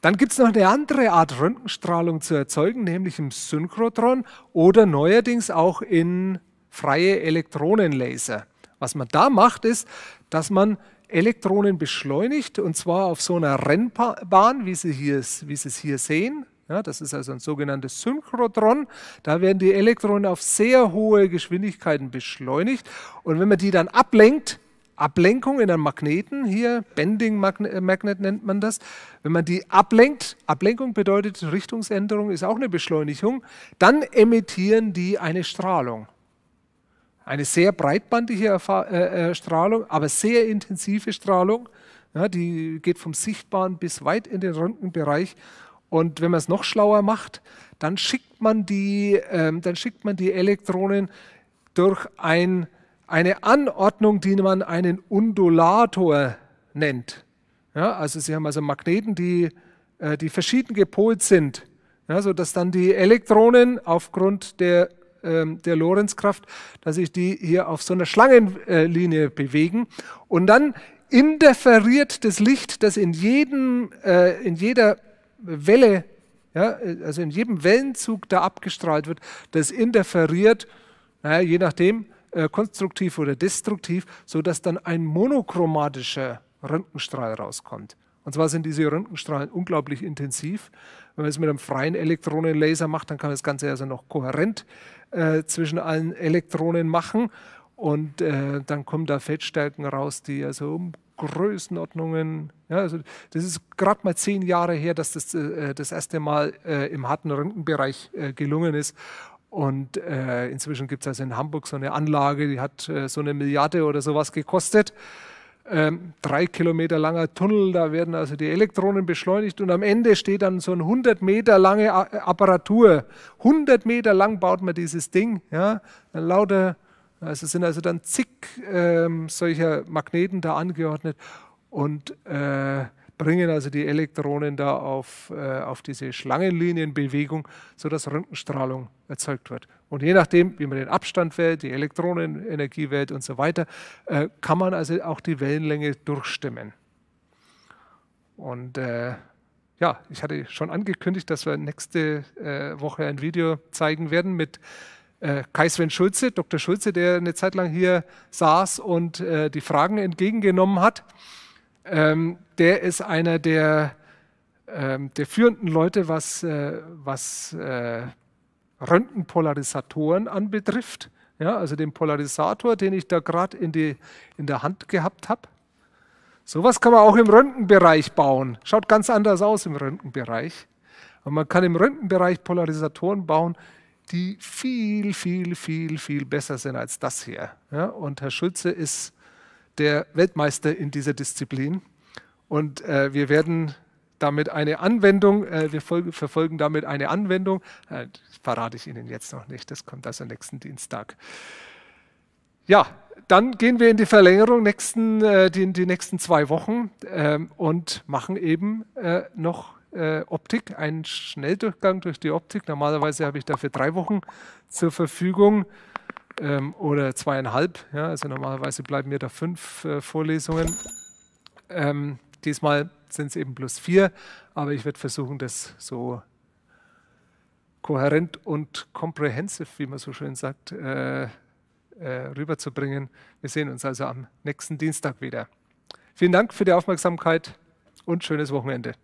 Dann gibt es noch eine andere Art Röntgenstrahlung zu erzeugen, nämlich im Synchrotron oder neuerdings auch in freie Elektronenlaser. Was man da macht, ist, dass man Elektronen beschleunigt und zwar auf so einer Rennbahn, wie Sie, hier, wie Sie es hier sehen. Ja, das ist also ein sogenanntes Synchrotron. Da werden die Elektronen auf sehr hohe Geschwindigkeiten beschleunigt und wenn man die dann ablenkt, Ablenkung in einem Magneten hier, Bending äh, Magnet nennt man das. Wenn man die ablenkt, Ablenkung bedeutet Richtungsänderung, ist auch eine Beschleunigung, dann emittieren die eine Strahlung. Eine sehr breitbandige äh, äh, Strahlung, aber sehr intensive Strahlung. Ja, die geht vom Sichtbaren bis weit in den Röntgenbereich. Und wenn man es noch schlauer macht, dann schickt man die, ähm, dann schickt man die Elektronen durch ein, eine Anordnung, die man einen Undulator nennt. Ja, also Sie haben also Magneten, die, äh, die verschieden gepolt sind, ja, sodass dann die Elektronen aufgrund der ähm, der Lorenzkraft, dass sich die hier auf so einer Schlangenlinie äh, bewegen. Und dann interferiert das Licht, das in, jedem, äh, in jeder Welle, ja, äh, also in jedem Wellenzug da abgestrahlt wird, das interferiert, naja, je nachdem, konstruktiv oder destruktiv, sodass dann ein monochromatischer Röntgenstrahl rauskommt. Und zwar sind diese Röntgenstrahlen unglaublich intensiv. Wenn man es mit einem freien Elektronenlaser macht, dann kann man das Ganze also noch kohärent äh, zwischen allen Elektronen machen. Und äh, dann kommen da Fettstärken raus, die also um Größenordnungen, ja, also das ist gerade mal zehn Jahre her, dass das äh, das erste Mal äh, im harten Röntgenbereich äh, gelungen ist. Und äh, inzwischen gibt es also in Hamburg so eine Anlage, die hat so eine Milliarde oder sowas gekostet ähm, drei Kilometer langer Tunnel, da werden also die Elektronen beschleunigt und am Ende steht dann so eine 100 Meter lange äh, Apparatur. 100 Meter lang baut man dieses Ding, ja, dann lauter, also sind also dann zig ähm, solcher Magneten da angeordnet und äh, bringen also die Elektronen da auf, äh, auf diese Schlangenlinienbewegung, sodass Röntgenstrahlung erzeugt wird. Und je nachdem, wie man den Abstand wählt, die Elektronenenergie wählt und so weiter, äh, kann man also auch die Wellenlänge durchstimmen. Und äh, ja, ich hatte schon angekündigt, dass wir nächste äh, Woche ein Video zeigen werden mit äh, Kai Sven Schulze, Dr. Schulze, der eine Zeit lang hier saß und äh, die Fragen entgegengenommen hat ähm, der ist einer der, ähm, der führenden Leute, was, äh, was äh, Röntgenpolarisatoren anbetrifft. Ja, also den Polarisator, den ich da gerade in, in der Hand gehabt habe. Sowas kann man auch im Röntgenbereich bauen. Schaut ganz anders aus im Röntgenbereich. Und man kann im Röntgenbereich Polarisatoren bauen, die viel, viel, viel, viel besser sind als das hier. Ja, und Herr Schulze ist der Weltmeister in dieser Disziplin. Und äh, wir werden damit eine Anwendung, äh, wir verfolgen damit eine Anwendung, äh, verrate ich Ihnen jetzt noch nicht, das kommt also nächsten Dienstag. Ja, dann gehen wir in die Verlängerung nächsten, äh, die, die, nächsten zwei Wochen ähm, und machen eben äh, noch äh, Optik, einen Schnelldurchgang durch die Optik. Normalerweise habe ich dafür drei Wochen zur Verfügung ähm, oder zweieinhalb. Ja, also normalerweise bleiben mir da fünf äh, Vorlesungen. Ähm, diesmal sind es eben plus vier, aber ich werde versuchen, das so kohärent und comprehensive, wie man so schön sagt, äh, äh, rüberzubringen. Wir sehen uns also am nächsten Dienstag wieder. Vielen Dank für die Aufmerksamkeit und schönes Wochenende.